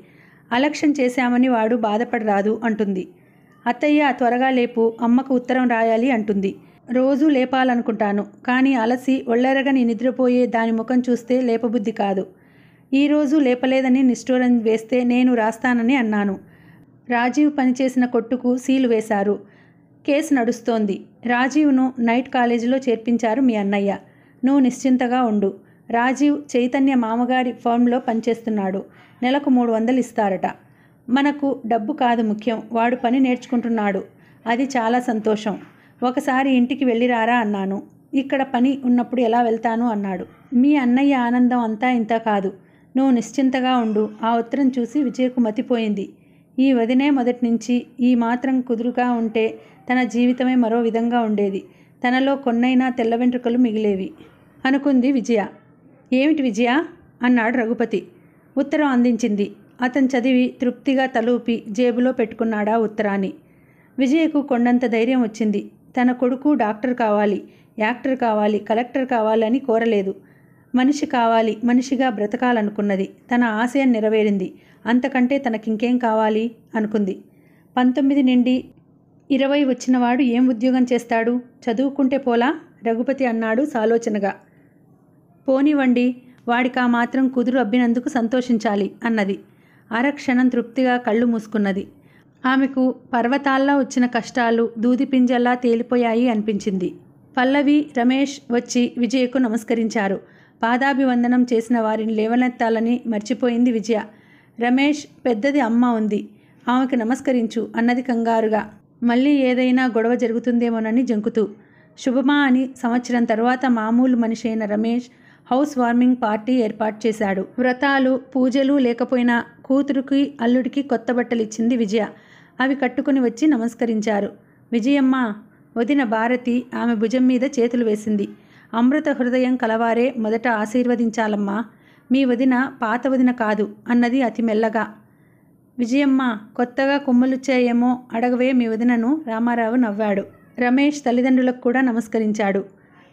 అలక్ష్యం చేశామని వాడు బాధపడరాదు అంటుంది అత్తయ్య త్వరగా లేపు అమ్మకు ఉత్తరం రాయాలి అంటుంది రోజూ లేపాలనుకుంటాను కానీ అలసి ఒళ్ళెరగని నిద్రపోయే దాని ముఖం చూస్తే లేపబుద్ధి కాదు ఈరోజు లేపలేదని నిష్ఠూరం వేస్తే నేను రాస్తానని అన్నాను రాజీవ్ పనిచేసిన కొట్టుకు సీలు వేశారు కేసు నడుస్తోంది రాజీవ్ను నైట్ కాలేజీలో చేర్పించారు మీ అన్నయ్య నువ్వు నిశ్చింతగా ఉండు రాజీవ్ చైతన్య మామగారి ఫర్మ్లో పనిచేస్తున్నాడు నెలకు మూడు వందలు ఇస్తారట మనకు డబ్బు కాదు ముఖ్యం వాడు పని నేర్చుకుంటున్నాడు అది చాలా సంతోషం ఒకసారి ఇంటికి వెళ్ళిరారా అన్నాను ఇక్కడ పని ఉన్నప్పుడు ఎలా వెళ్తాను అన్నాడు మీ అన్నయ్య ఆనందం అంతా ఇంత కాదు నువ్వు నిశ్చింతగా ఉండు ఆ ఉత్తరం చూసి విజయకు మతిపోయింది ఈ వదినే మొదటి నుంచి ఈ మాత్రం కుదురుగా ఉంటే తన జీవితమే మరో విధంగా ఉండేది తనలో కొన్నైనా తెల్ల వెంట్రుకలు మిగిలేవి అనుకుంది విజయ ఏమిటి విజయ అన్నాడు రఘుపతి ఉత్తరం అందించింది అతను చదివి తృప్తిగా తలూపి జేబులో పెట్టుకున్నాడా ఉత్తరాన్ని విజయకు కొండంత ధైర్యం వచ్చింది తన కొడుకు డాక్టర్ కావాలి యాక్టర్ కావాలి కలెక్టర్ కావాలని కోరలేదు మనిషి కావాలి మనిషిగా బ్రతకాలనుకున్నది తన ఆశయం నెరవేరింది అంతకంటే తనకింకేం కావాలి అనుకుంది పంతొమ్మిది నుండి ఇరవై వచ్చినవాడు ఏం ఉద్యోగం చేస్తాడు చదువుకుంటే పోలా రఘుపతి అన్నాడు సాలోచనగా పోనివ్వండి వాడికి ఆ మాత్రం కుదురు అబ్బినందుకు సంతోషించాలి అన్నది అరక్షణం తృప్తిగా కళ్ళు మూసుకున్నది ఆమెకు పర్వతాల్లో వచ్చిన కష్టాలు దూదిపింజల్లా తేలిపోయాయి అనిపించింది పల్లవి రమేష్ వచ్చి విజయకు నమస్కరించారు పాదాభివందనం చేసిన వారిని లేవనెత్తాలని మర్చిపోయింది విజయ రమేష్ పెద్దది అమ్మ ఉంది ఆమెకు నమస్కరించు అన్నది కంగారుగా మళ్ళీ ఏదైనా గొడవ జరుగుతుందేమోనని జంకుతూ శుభమా అని సంవత్సరం తర్వాత మామూలు మనిషి అయిన రమేష్ హౌస్ వార్మింగ్ పార్టీ ఏర్పాటు చేశాడు వ్రతాలు పూజలు లేకపోయినా కూతురుకి అల్లుడికి కొత్త బట్టలు ఇచ్చింది విజయ అవి కట్టుకుని వచ్చి నమస్కరించారు విజయమ్మ వదిన భారతి ఆమె భుజం మీద చేతులు వేసింది అమృత హృదయం కలవారే మొదట ఆశీర్వదించాలమ్మా మీ వదిన పాత వదిన కాదు అన్నది అతి మెల్లగా విజయమ్మ కొత్తగా కొమ్మలుచ్చాయేమో అడగవే మీ వదినను రామారావు నవ్వాడు రమేష్ తల్లిదండ్రులకు కూడా నమస్కరించాడు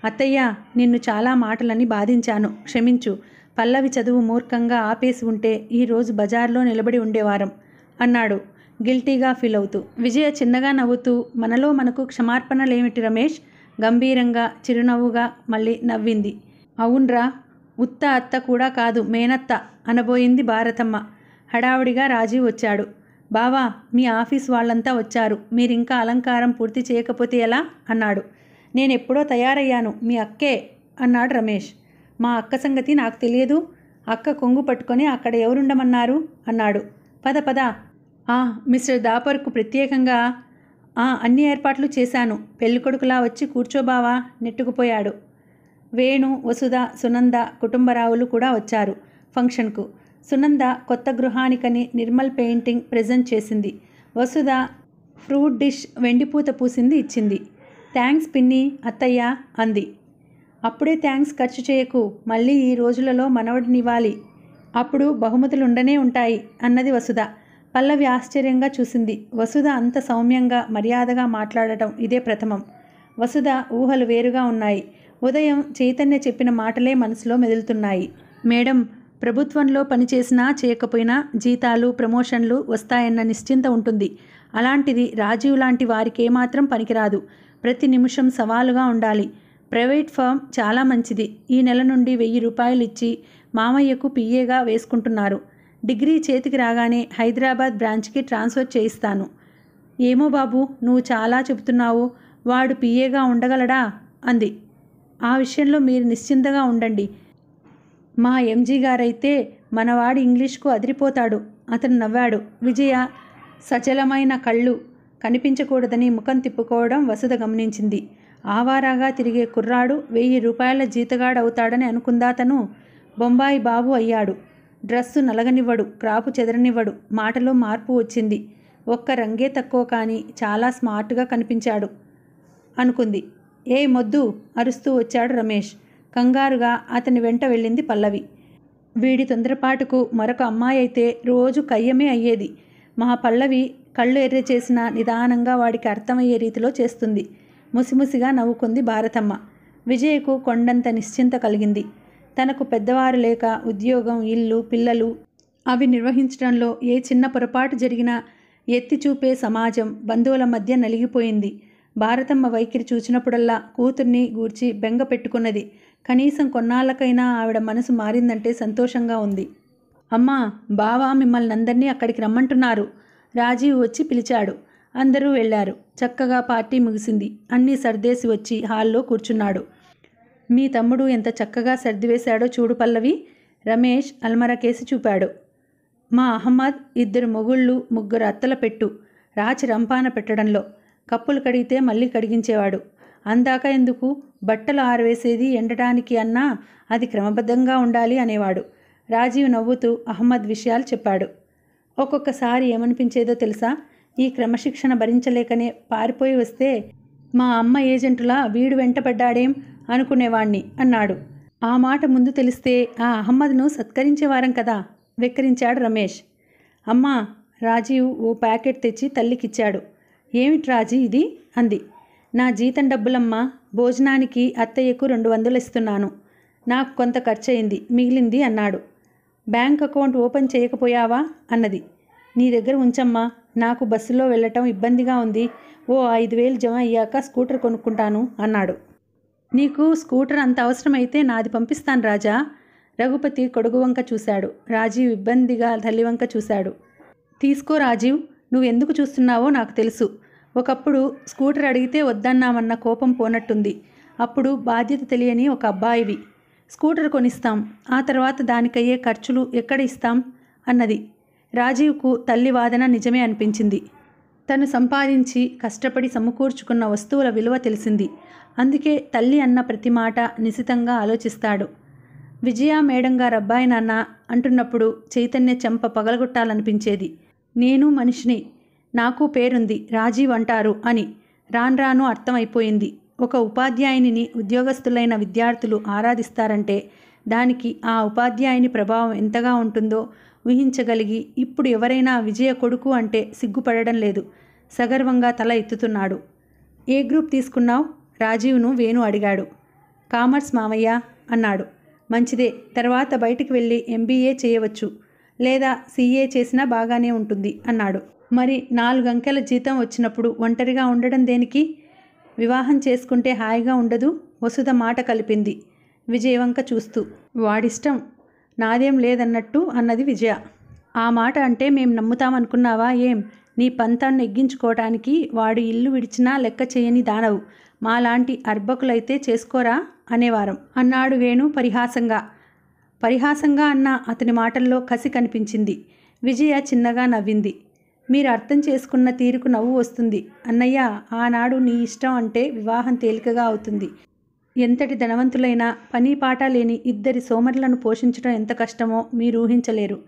అత్తయ్య నిన్ను చాలా మాటలని బాధించాను క్షమించు పల్లవి చదువు మూర్ఖంగా ఆపేసి ఉంటే ఈరోజు బజార్లో నిలబడి ఉండేవారం అన్నాడు గిల్టీగా ఫీల్ అవుతూ విజయ చిన్నగా నవ్వుతూ మనలో మనకు క్షమార్పణలేమిటి రమేష్ గంభీరంగా చిరునవ్వుగా మళ్ళీ నవ్వింది అవునరా ఉత్త అత్త కూడా కాదు మేనత్త అనబోయింది భారతమ్మ హడావుడిగా రాజీ వచ్చాడు బావా మీ ఆఫీస్ వాళ్ళంతా వచ్చారు మీరింకా అలంకారం పూర్తి చేయకపోతే ఎలా అన్నాడు నేను ఎప్పుడో తయారయ్యాను మీ అక్కే అన్నాడు రమేష్ మా అక్క సంగతి నాకు తెలియదు అక్క కొంగు పట్టుకొని అక్కడ ఎవరుండమన్నారు అన్నాడు పద పద ఆ మిస్టర్ దాపర్కు ప్రత్యేకంగా ఆ అన్ని ఏర్పాట్లు చేశాను పెళ్ళికొడుకులా వచ్చి కూర్చోబావా నెట్టుకుపోయాడు వేణు వసుధ సునంద కుటుంబరావులు కూడా వచ్చారు ఫంక్షన్కు సునంద కొత్త గృహానికని నిర్మల్ పెయింటింగ్ ప్రజెంట్ చేసింది వసుధ ఫ్రూట్ డిష్ వెండిపూత పూసింది ఇచ్చింది థ్యాంక్స్ పిన్ని అత్తయ్య అంది అప్పుడే థ్యాంక్స్ ఖర్చు చేయకు మళ్ళీ ఈ రోజులలో మనవడినివ్వాలి అప్పుడు బహుమతులు ఉండనే ఉంటాయి అన్నది వసుధ పల్లవి ఆశ్చర్యంగా చూసింది వసుధ అంత సౌమ్యంగా మర్యాదగా మాట్లాడటం ఇదే ప్రథమం వసుధ ఊహలు వేరుగా ఉన్నాయి ఉదయం చైతన్య చెప్పిన మాటలే మనసులో మెదులుతున్నాయి మేడం ప్రభుత్వంలో పనిచేసినా చేయకపోయినా జీతాలు ప్రమోషన్లు వస్తాయన్న నిశ్చింత ఉంటుంది అలాంటిది రాజీవ్ లాంటి మాత్రం పనికిరాదు ప్రతి నిమిషం సవాలుగా ఉండాలి ప్రైవేట్ ఫామ్ చాలా మంచిది ఈ నెల నుండి వెయ్యి రూపాయలు ఇచ్చి మామయ్యకు పిఏగా వేసుకుంటున్నారు డిగ్రీ చేతికి రాగానే హైదరాబాద్ బ్రాంచ్కి ట్రాన్స్ఫర్ చేయిస్తాను ఏమో బాబు నువ్వు చాలా చెబుతున్నావు వాడు పిఏగా ఉండగలడా అంది ఆ విషయంలో మీరు నిశ్చింతగా ఉండండి మా ఎంజీ గారైతే మనవాడు ఇంగ్లీష్కు అదిరిపోతాడు అతను నవ్వాడు విజయ సచలమైన కళ్ళు కనిపించకూడదని ముఖం తిప్పుకోవడం వసుద గమనించింది ఆవారాగా తిరిగే కుర్రాడు వెయ్యి రూపాయల జీతగాడవుతాడని అనుకుందా తను బొంబాయి బాబు అయ్యాడు డ్రస్సు నలగనివ్వడు క్రాపు చెదరనివ్వడు మాటలో మార్పు వచ్చింది ఒక్క రంగే తక్కువ కానీ చాలా స్మార్ట్గా కనిపించాడు అనుకుంది ఏ మొద్దు అరుస్తూ వచ్చాడు రమేష్ కంగారుగా అతని వెంట వెళ్ళింది పల్లవి వీడి తొందరపాటుకు మరొక అమ్మాయి అయితే రోజు కయ్యమే అయ్యేది మా పల్లవి కళ్ళు ఎర్ర చేసిన నిదానంగా వాడికి అర్థమయ్యే రీతిలో చేస్తుంది ముసిముసిగా నవ్వుకుంది భారతమ్మ విజయకు కొండంత నిశ్చింత కలిగింది తనకు పెద్దవారు లేక ఉద్యోగం ఇల్లు పిల్లలు అవి నిర్వహించడంలో ఏ చిన్న పొరపాటు జరిగినా ఎత్తి చూపే సమాజం బంధువుల మధ్య నలిగిపోయింది భారతమ్మ వైఖరి చూచినప్పుడల్లా కూతుర్ని గూర్చి బెంగ పెట్టుకున్నది కనీసం కొన్నాళ్ళకైనా ఆవిడ మనసు మారిందంటే సంతోషంగా ఉంది అమ్మా బావా మిమ్మల్ని అందరినీ అక్కడికి రమ్మంటున్నారు రాజీవ్ వచ్చి పిలిచాడు అందరూ వెళ్లారు చక్కగా పార్టీ ముగిసింది అన్నీ సర్దేసి వచ్చి హాల్లో కూర్చున్నాడు మీ తమ్ముడు ఎంత చక్కగా సర్దివేశాడో చూడు పల్లవి రమేష్ అల్మరా కేసి చూపాడు మా అహ్మద్ ఇద్దరు మొగుళ్ళు ముగ్గురు అత్తల పెట్టు రాచి రంపాన పెట్టడంలో కప్పులు కడిగితే మళ్ళీ కడిగించేవాడు అందాక ఎందుకు బట్టలు ఆరవేసేది ఎండటానికి అన్నా అది క్రమబద్ధంగా ఉండాలి అనేవాడు రాజీవ్ నవ్వుతూ అహ్మద్ విషయాలు చెప్పాడు ఒక్కొక్కసారి ఏమనిపించేదో తెలుసా ఈ క్రమశిక్షణ భరించలేకనే పారిపోయి వస్తే మా అమ్మ ఏజెంటులా వీడు వెంటపడ్డాడేం అనుకునేవాణ్ణి అన్నాడు ఆ మాట ముందు తెలిస్తే ఆ అహ్మద్ను సత్కరించేవారం కదా వెక్కిరించాడు రమేష్ అమ్మా రాజీవ్ ఓ ప్యాకెట్ తెచ్చి తల్లికిచ్చాడు ఏమిటి రాజీ ఇది అంది నా జీతం డబ్బులమ్మ భోజనానికి అత్తయ్యకు రెండు వందలు ఇస్తున్నాను నాకు కొంత ఖర్చయింది మిగిలింది అన్నాడు బ్యాంక్ అకౌంట్ ఓపెన్ చేయకపోయావా అన్నది నీ దగ్గర ఉంచమ్మా నాకు బస్సులో వెళ్ళటం ఇబ్బందిగా ఉంది ఓ ఐదు వేలు జమ అయ్యాక స్కూటర్ కొనుక్కుంటాను అన్నాడు నీకు స్కూటర్ అంత అవసరమైతే నాది పంపిస్తాను రాజా రఘుపతి కొడుగు వంక చూశాడు రాజీవ్ ఇబ్బందిగా తల్లి వంక చూశాడు తీసుకో రాజీవ్ నువ్వు ఎందుకు చూస్తున్నావో నాకు తెలుసు ఒకప్పుడు స్కూటర్ అడిగితే వద్దన్నామన్న కోపం పోనట్టుంది అప్పుడు బాధ్యత తెలియని ఒక అబ్బాయివి స్కూటర్ కొనిస్తాం ఆ తర్వాత దానికయ్యే ఖర్చులు ఎక్కడ ఇస్తాం అన్నది రాజీవ్కు తల్లి వాదన నిజమే అనిపించింది తను సంపాదించి కష్టపడి సమకూర్చుకున్న వస్తువుల విలువ తెలిసింది అందుకే తల్లి అన్న ప్రతి మాట నిశితంగా ఆలోచిస్తాడు విజయ మేడం గారు అబ్బాయి నాన్న అంటున్నప్పుడు చైతన్య చెంప పగలగొట్టాలనిపించేది నేను మనిషిని నాకు పేరుంది రాజీవ్ అంటారు అని రాను రాను అర్థమైపోయింది ఒక ఉపాధ్యాయునిని ఉద్యోగస్తులైన విద్యార్థులు ఆరాధిస్తారంటే దానికి ఆ ఉపాధ్యాయుని ప్రభావం ఎంతగా ఉంటుందో ఊహించగలిగి ఇప్పుడు ఎవరైనా విజయ కొడుకు అంటే సిగ్గుపడడం లేదు సగర్వంగా తల ఎత్తుతున్నాడు ఏ గ్రూప్ తీసుకున్నావు రాజీవ్ను వేణు అడిగాడు కామర్స్ మామయ్య అన్నాడు మంచిదే తర్వాత బయటికి వెళ్ళి ఎంబీఏ చేయవచ్చు లేదా సీఏ చేసినా బాగానే ఉంటుంది అన్నాడు మరి నాలుగంకెల జీతం వచ్చినప్పుడు ఒంటరిగా ఉండడం దేనికి వివాహం చేసుకుంటే హాయిగా ఉండదు వసుధ మాట కలిపింది విజయవంక చూస్తూ వాడిష్టం నాదేం లేదన్నట్టు అన్నది విజయ ఆ మాట అంటే మేం నమ్ముతామనుకున్నావా ఏం నీ పంతాన్ని ఎగ్గించుకోవటానికి వాడు ఇల్లు విడిచినా లెక్క చేయని దానవు మాలాంటి అర్భకులైతే చేసుకోరా అనేవారం అన్నాడు వేణు పరిహాసంగా పరిహాసంగా అన్న అతని మాటల్లో కసి కనిపించింది విజయ చిన్నగా నవ్వింది మీరు అర్థం చేసుకున్న తీరుకు నవ్వు వస్తుంది అన్నయ్య ఆనాడు నీ ఇష్టం అంటే వివాహం తేలికగా అవుతుంది ఎంతటి ధనవంతులైనా పని పాట లేని ఇద్దరి సోమరులను పోషించడం ఎంత కష్టమో మీరు ఊహించలేరు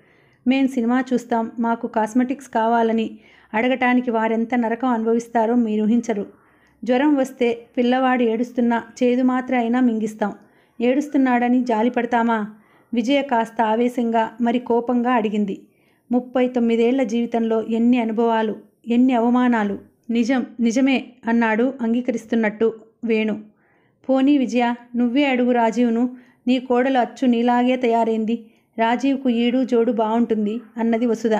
మేం సినిమా చూస్తాం మాకు కాస్మెటిక్స్ కావాలని అడగటానికి వారెంత నరకం అనుభవిస్తారో మీరు ఊహించరు జ్వరం వస్తే పిల్లవాడు ఏడుస్తున్నా చేదు మాత్ర అయినా మింగిస్తాం ఏడుస్తున్నాడని జాలిపడతామా విజయ కాస్త ఆవేశంగా మరి కోపంగా అడిగింది ముప్పై తొమ్మిదేళ్ల జీవితంలో ఎన్ని అనుభవాలు ఎన్ని అవమానాలు నిజం నిజమే అన్నాడు అంగీకరిస్తున్నట్టు వేణు పోనీ విజయ నువ్వే అడుగు రాజీవ్ను నీ కోడలు అచ్చు నీలాగే తయారైంది రాజీవ్కు ఈడు జోడు బాగుంటుంది అన్నది వసుధ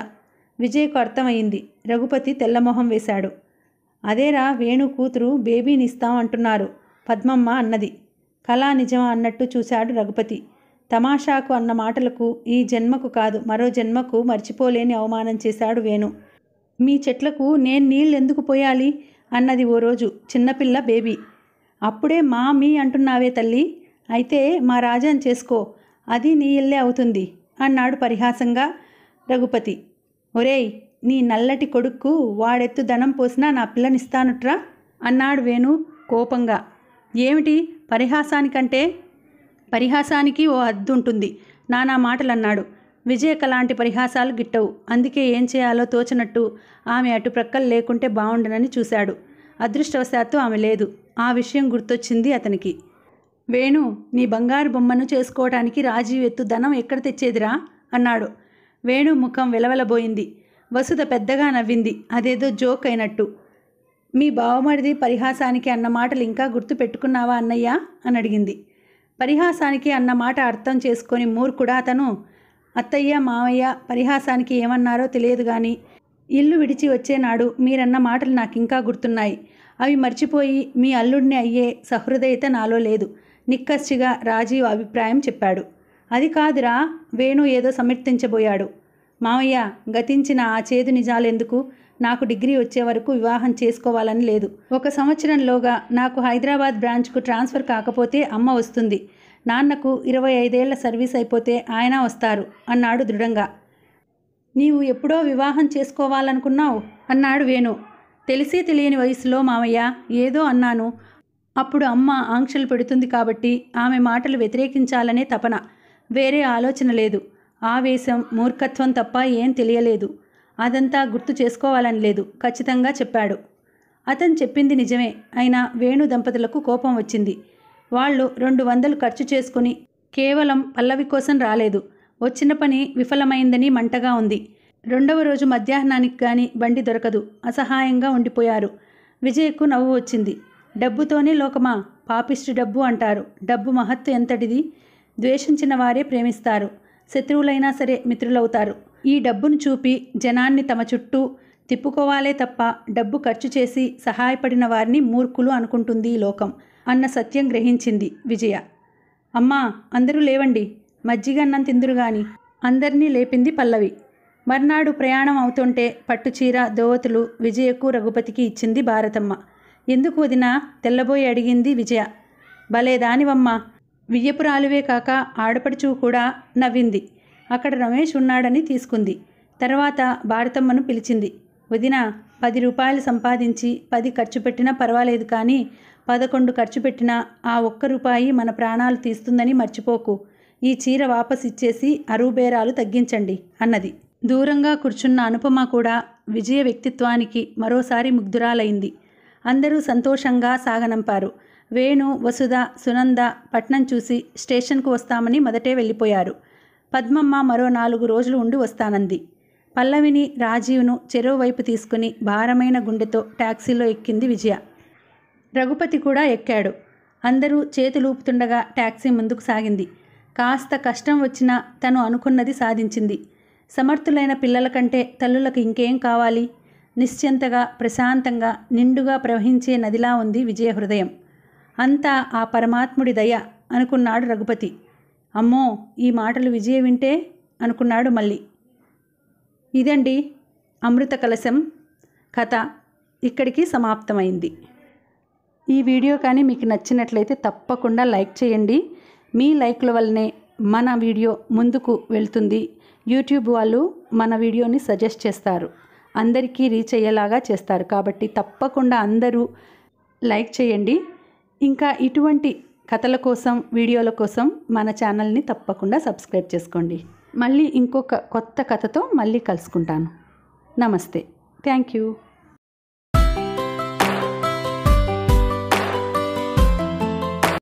విజయ్కు అర్థమైంది రఘుపతి తెల్లమొహం వేశాడు అదేరా వేణు కూతురు బేబీనిస్తాం అంటున్నారు పద్మమ్మ అన్నది కళా నిజమా అన్నట్టు చూశాడు రఘుపతి తమాషాకు అన్న మాటలకు ఈ జన్మకు కాదు మరో జన్మకు మర్చిపోలేని అవమానం చేశాడు వేణు మీ చెట్లకు నేను నీళ్ళు ఎందుకు పోయాలి అన్నది ఓ రోజు చిన్నపిల్ల బేబీ అప్పుడే మా మీ అంటున్నావే తల్లి అయితే మా రాజాని చేసుకో అది నీ ఇల్లే అవుతుంది అన్నాడు పరిహాసంగా రఘుపతి ఒరేయ్ నీ నల్లటి కొడుక్కు వాడెత్తు ధనం పోసినా నా పిల్లనిస్తానుట్రా అన్నాడు వేణు కోపంగా ఏమిటి పరిహాసానికంటే పరిహాసానికి ఓ హద్దు ఉంటుంది నానా మాటలన్నాడు విజయక లాంటి పరిహాసాలు గిట్టవు అందుకే ఏం చేయాలో తోచినట్టు ఆమె అటు ప్రక్కలు లేకుంటే బాగుండనని చూశాడు అదృష్టవశాత్తు ఆమె లేదు ఆ విషయం గుర్తొచ్చింది అతనికి వేణు నీ బంగారు బొమ్మను చేసుకోవడానికి రాజీవ్ ఎత్తు ధనం ఎక్కడ తెచ్చేదిరా అన్నాడు వేణు ముఖం వెలవెలబోయింది వసుధ పెద్దగా నవ్వింది అదేదో జోక్ అయినట్టు మీ బావమరిది పరిహాసానికి అన్న మాటలు ఇంకా గుర్తు పెట్టుకున్నావా అన్నయ్య అని అడిగింది పరిహాసానికి అన్న మాట అర్థం చేసుకొని మూర్ఖుడు అతను అత్తయ్య మామయ్య పరిహాసానికి ఏమన్నారో తెలియదు కానీ ఇల్లు విడిచి వచ్చేనాడు మీరన్న మాటలు నాకు ఇంకా గుర్తున్నాయి అవి మర్చిపోయి మీ అల్లుడిని అయ్యే సహృదయత నాలో లేదు నిక్కచ్చిగా రాజీవ్ అభిప్రాయం చెప్పాడు అది కాదురా వేణు ఏదో సమర్థించబోయాడు మామయ్య గతించిన ఆ చేదు నిజాలెందుకు నాకు డిగ్రీ వచ్చే వరకు వివాహం చేసుకోవాలని లేదు ఒక సంవత్సరంలోగా నాకు హైదరాబాద్ బ్రాంచ్కు ట్రాన్స్ఫర్ కాకపోతే అమ్మ వస్తుంది నాన్నకు ఇరవై ఐదేళ్ల సర్వీస్ అయిపోతే ఆయన వస్తారు అన్నాడు దృఢంగా నీవు ఎప్పుడో వివాహం చేసుకోవాలనుకున్నావు అన్నాడు వేణు తెలిసి తెలియని వయసులో మామయ్య ఏదో అన్నాను అప్పుడు అమ్మ ఆంక్షలు పెడుతుంది కాబట్టి ఆమె మాటలు వ్యతిరేకించాలనే తపన వేరే ఆలోచన లేదు ఆవేశం మూర్ఖత్వం తప్ప ఏం తెలియలేదు అదంతా గుర్తు చేసుకోవాలని లేదు ఖచ్చితంగా చెప్పాడు అతను చెప్పింది నిజమే అయినా వేణు దంపతులకు కోపం వచ్చింది వాళ్ళు రెండు వందలు ఖర్చు చేసుకుని కేవలం పల్లవి కోసం రాలేదు వచ్చిన పని విఫలమైందని మంటగా ఉంది రెండవ రోజు మధ్యాహ్నానికి కానీ బండి దొరకదు అసహాయంగా ఉండిపోయారు విజయ్కు నవ్వు వచ్చింది డబ్బుతోనే లోకమా పాపిస్టు డబ్బు అంటారు డబ్బు మహత్తు ఎంతటిది ద్వేషించిన వారే ప్రేమిస్తారు శత్రువులైనా సరే మిత్రులవుతారు ఈ డబ్బును చూపి జనాన్ని తమ చుట్టూ తిప్పుకోవాలే తప్ప డబ్బు ఖర్చు చేసి సహాయపడిన వారిని మూర్ఖులు అనుకుంటుంది ఈ లోకం అన్న సత్యం గ్రహించింది విజయ అమ్మా అందరూ లేవండి మజ్జిగన్నం తిందురు గాని అందరినీ లేపింది పల్లవి మర్నాడు ప్రయాణం అవుతుంటే పట్టుచీర దోవతులు విజయకు రఘుపతికి ఇచ్చింది భారతమ్మ ఎందుకు వదినా తెల్లబోయి అడిగింది విజయ భలే దానివమ్మ వియ్యపురాలువే కాక ఆడపడుచూ కూడా నవ్వింది అక్కడ రమేష్ ఉన్నాడని తీసుకుంది తర్వాత భారతమ్మను పిలిచింది వదిన పది రూపాయలు సంపాదించి పది ఖర్చు పెట్టినా పర్వాలేదు కానీ పదకొండు ఖర్చు పెట్టినా ఆ ఒక్క రూపాయి మన ప్రాణాలు తీస్తుందని మర్చిపోకు ఈ చీర వాపస్ ఇచ్చేసి అరుబేరాలు తగ్గించండి అన్నది దూరంగా కూర్చున్న అనుపమ కూడా విజయ వ్యక్తిత్వానికి మరోసారి ముగ్ధురాలైంది అందరూ సంతోషంగా సాగనంపారు వేణు వసుధ సునంద పట్నం చూసి స్టేషన్కు వస్తామని మొదటే వెళ్ళిపోయారు పద్మమ్మ మరో నాలుగు రోజులు ఉండి వస్తానంది పల్లవిని రాజీవ్ను చెరువు వైపు తీసుకుని భారమైన గుండెతో ట్యాక్సీలో ఎక్కింది విజయ రఘుపతి కూడా ఎక్కాడు అందరూ చేతులూపుతుండగా ట్యాక్సీ ముందుకు సాగింది కాస్త కష్టం వచ్చినా తను అనుకున్నది సాధించింది సమర్థులైన పిల్లల కంటే తల్లులకు ఇంకేం కావాలి నిశ్చింతగా ప్రశాంతంగా నిండుగా ప్రవహించే నదిలా ఉంది విజయ హృదయం అంతా ఆ పరమాత్ముడి దయ అనుకున్నాడు రఘుపతి అమ్మో ఈ మాటలు విజయ వింటే అనుకున్నాడు మళ్ళీ ఇదండి అమృత కలశం కథ ఇక్కడికి సమాప్తమైంది ఈ వీడియో కానీ మీకు నచ్చినట్లయితే తప్పకుండా లైక్ చేయండి మీ లైక్ల వల్లనే మన వీడియో ముందుకు వెళ్తుంది యూట్యూబ్ వాళ్ళు మన వీడియోని సజెస్ట్ చేస్తారు అందరికీ రీచ్ అయ్యేలాగా చేస్తారు కాబట్టి తప్పకుండా అందరూ లైక్ చేయండి ఇంకా ఇటువంటి కథల కోసం వీడియోల కోసం మన ఛానల్ని తప్పకుండా సబ్స్క్రైబ్ చేసుకోండి మళ్ళీ ఇంకొక కొత్త కథతో మళ్ళీ కలుసుకుంటాను నమస్తే థ్యాంక్ యూ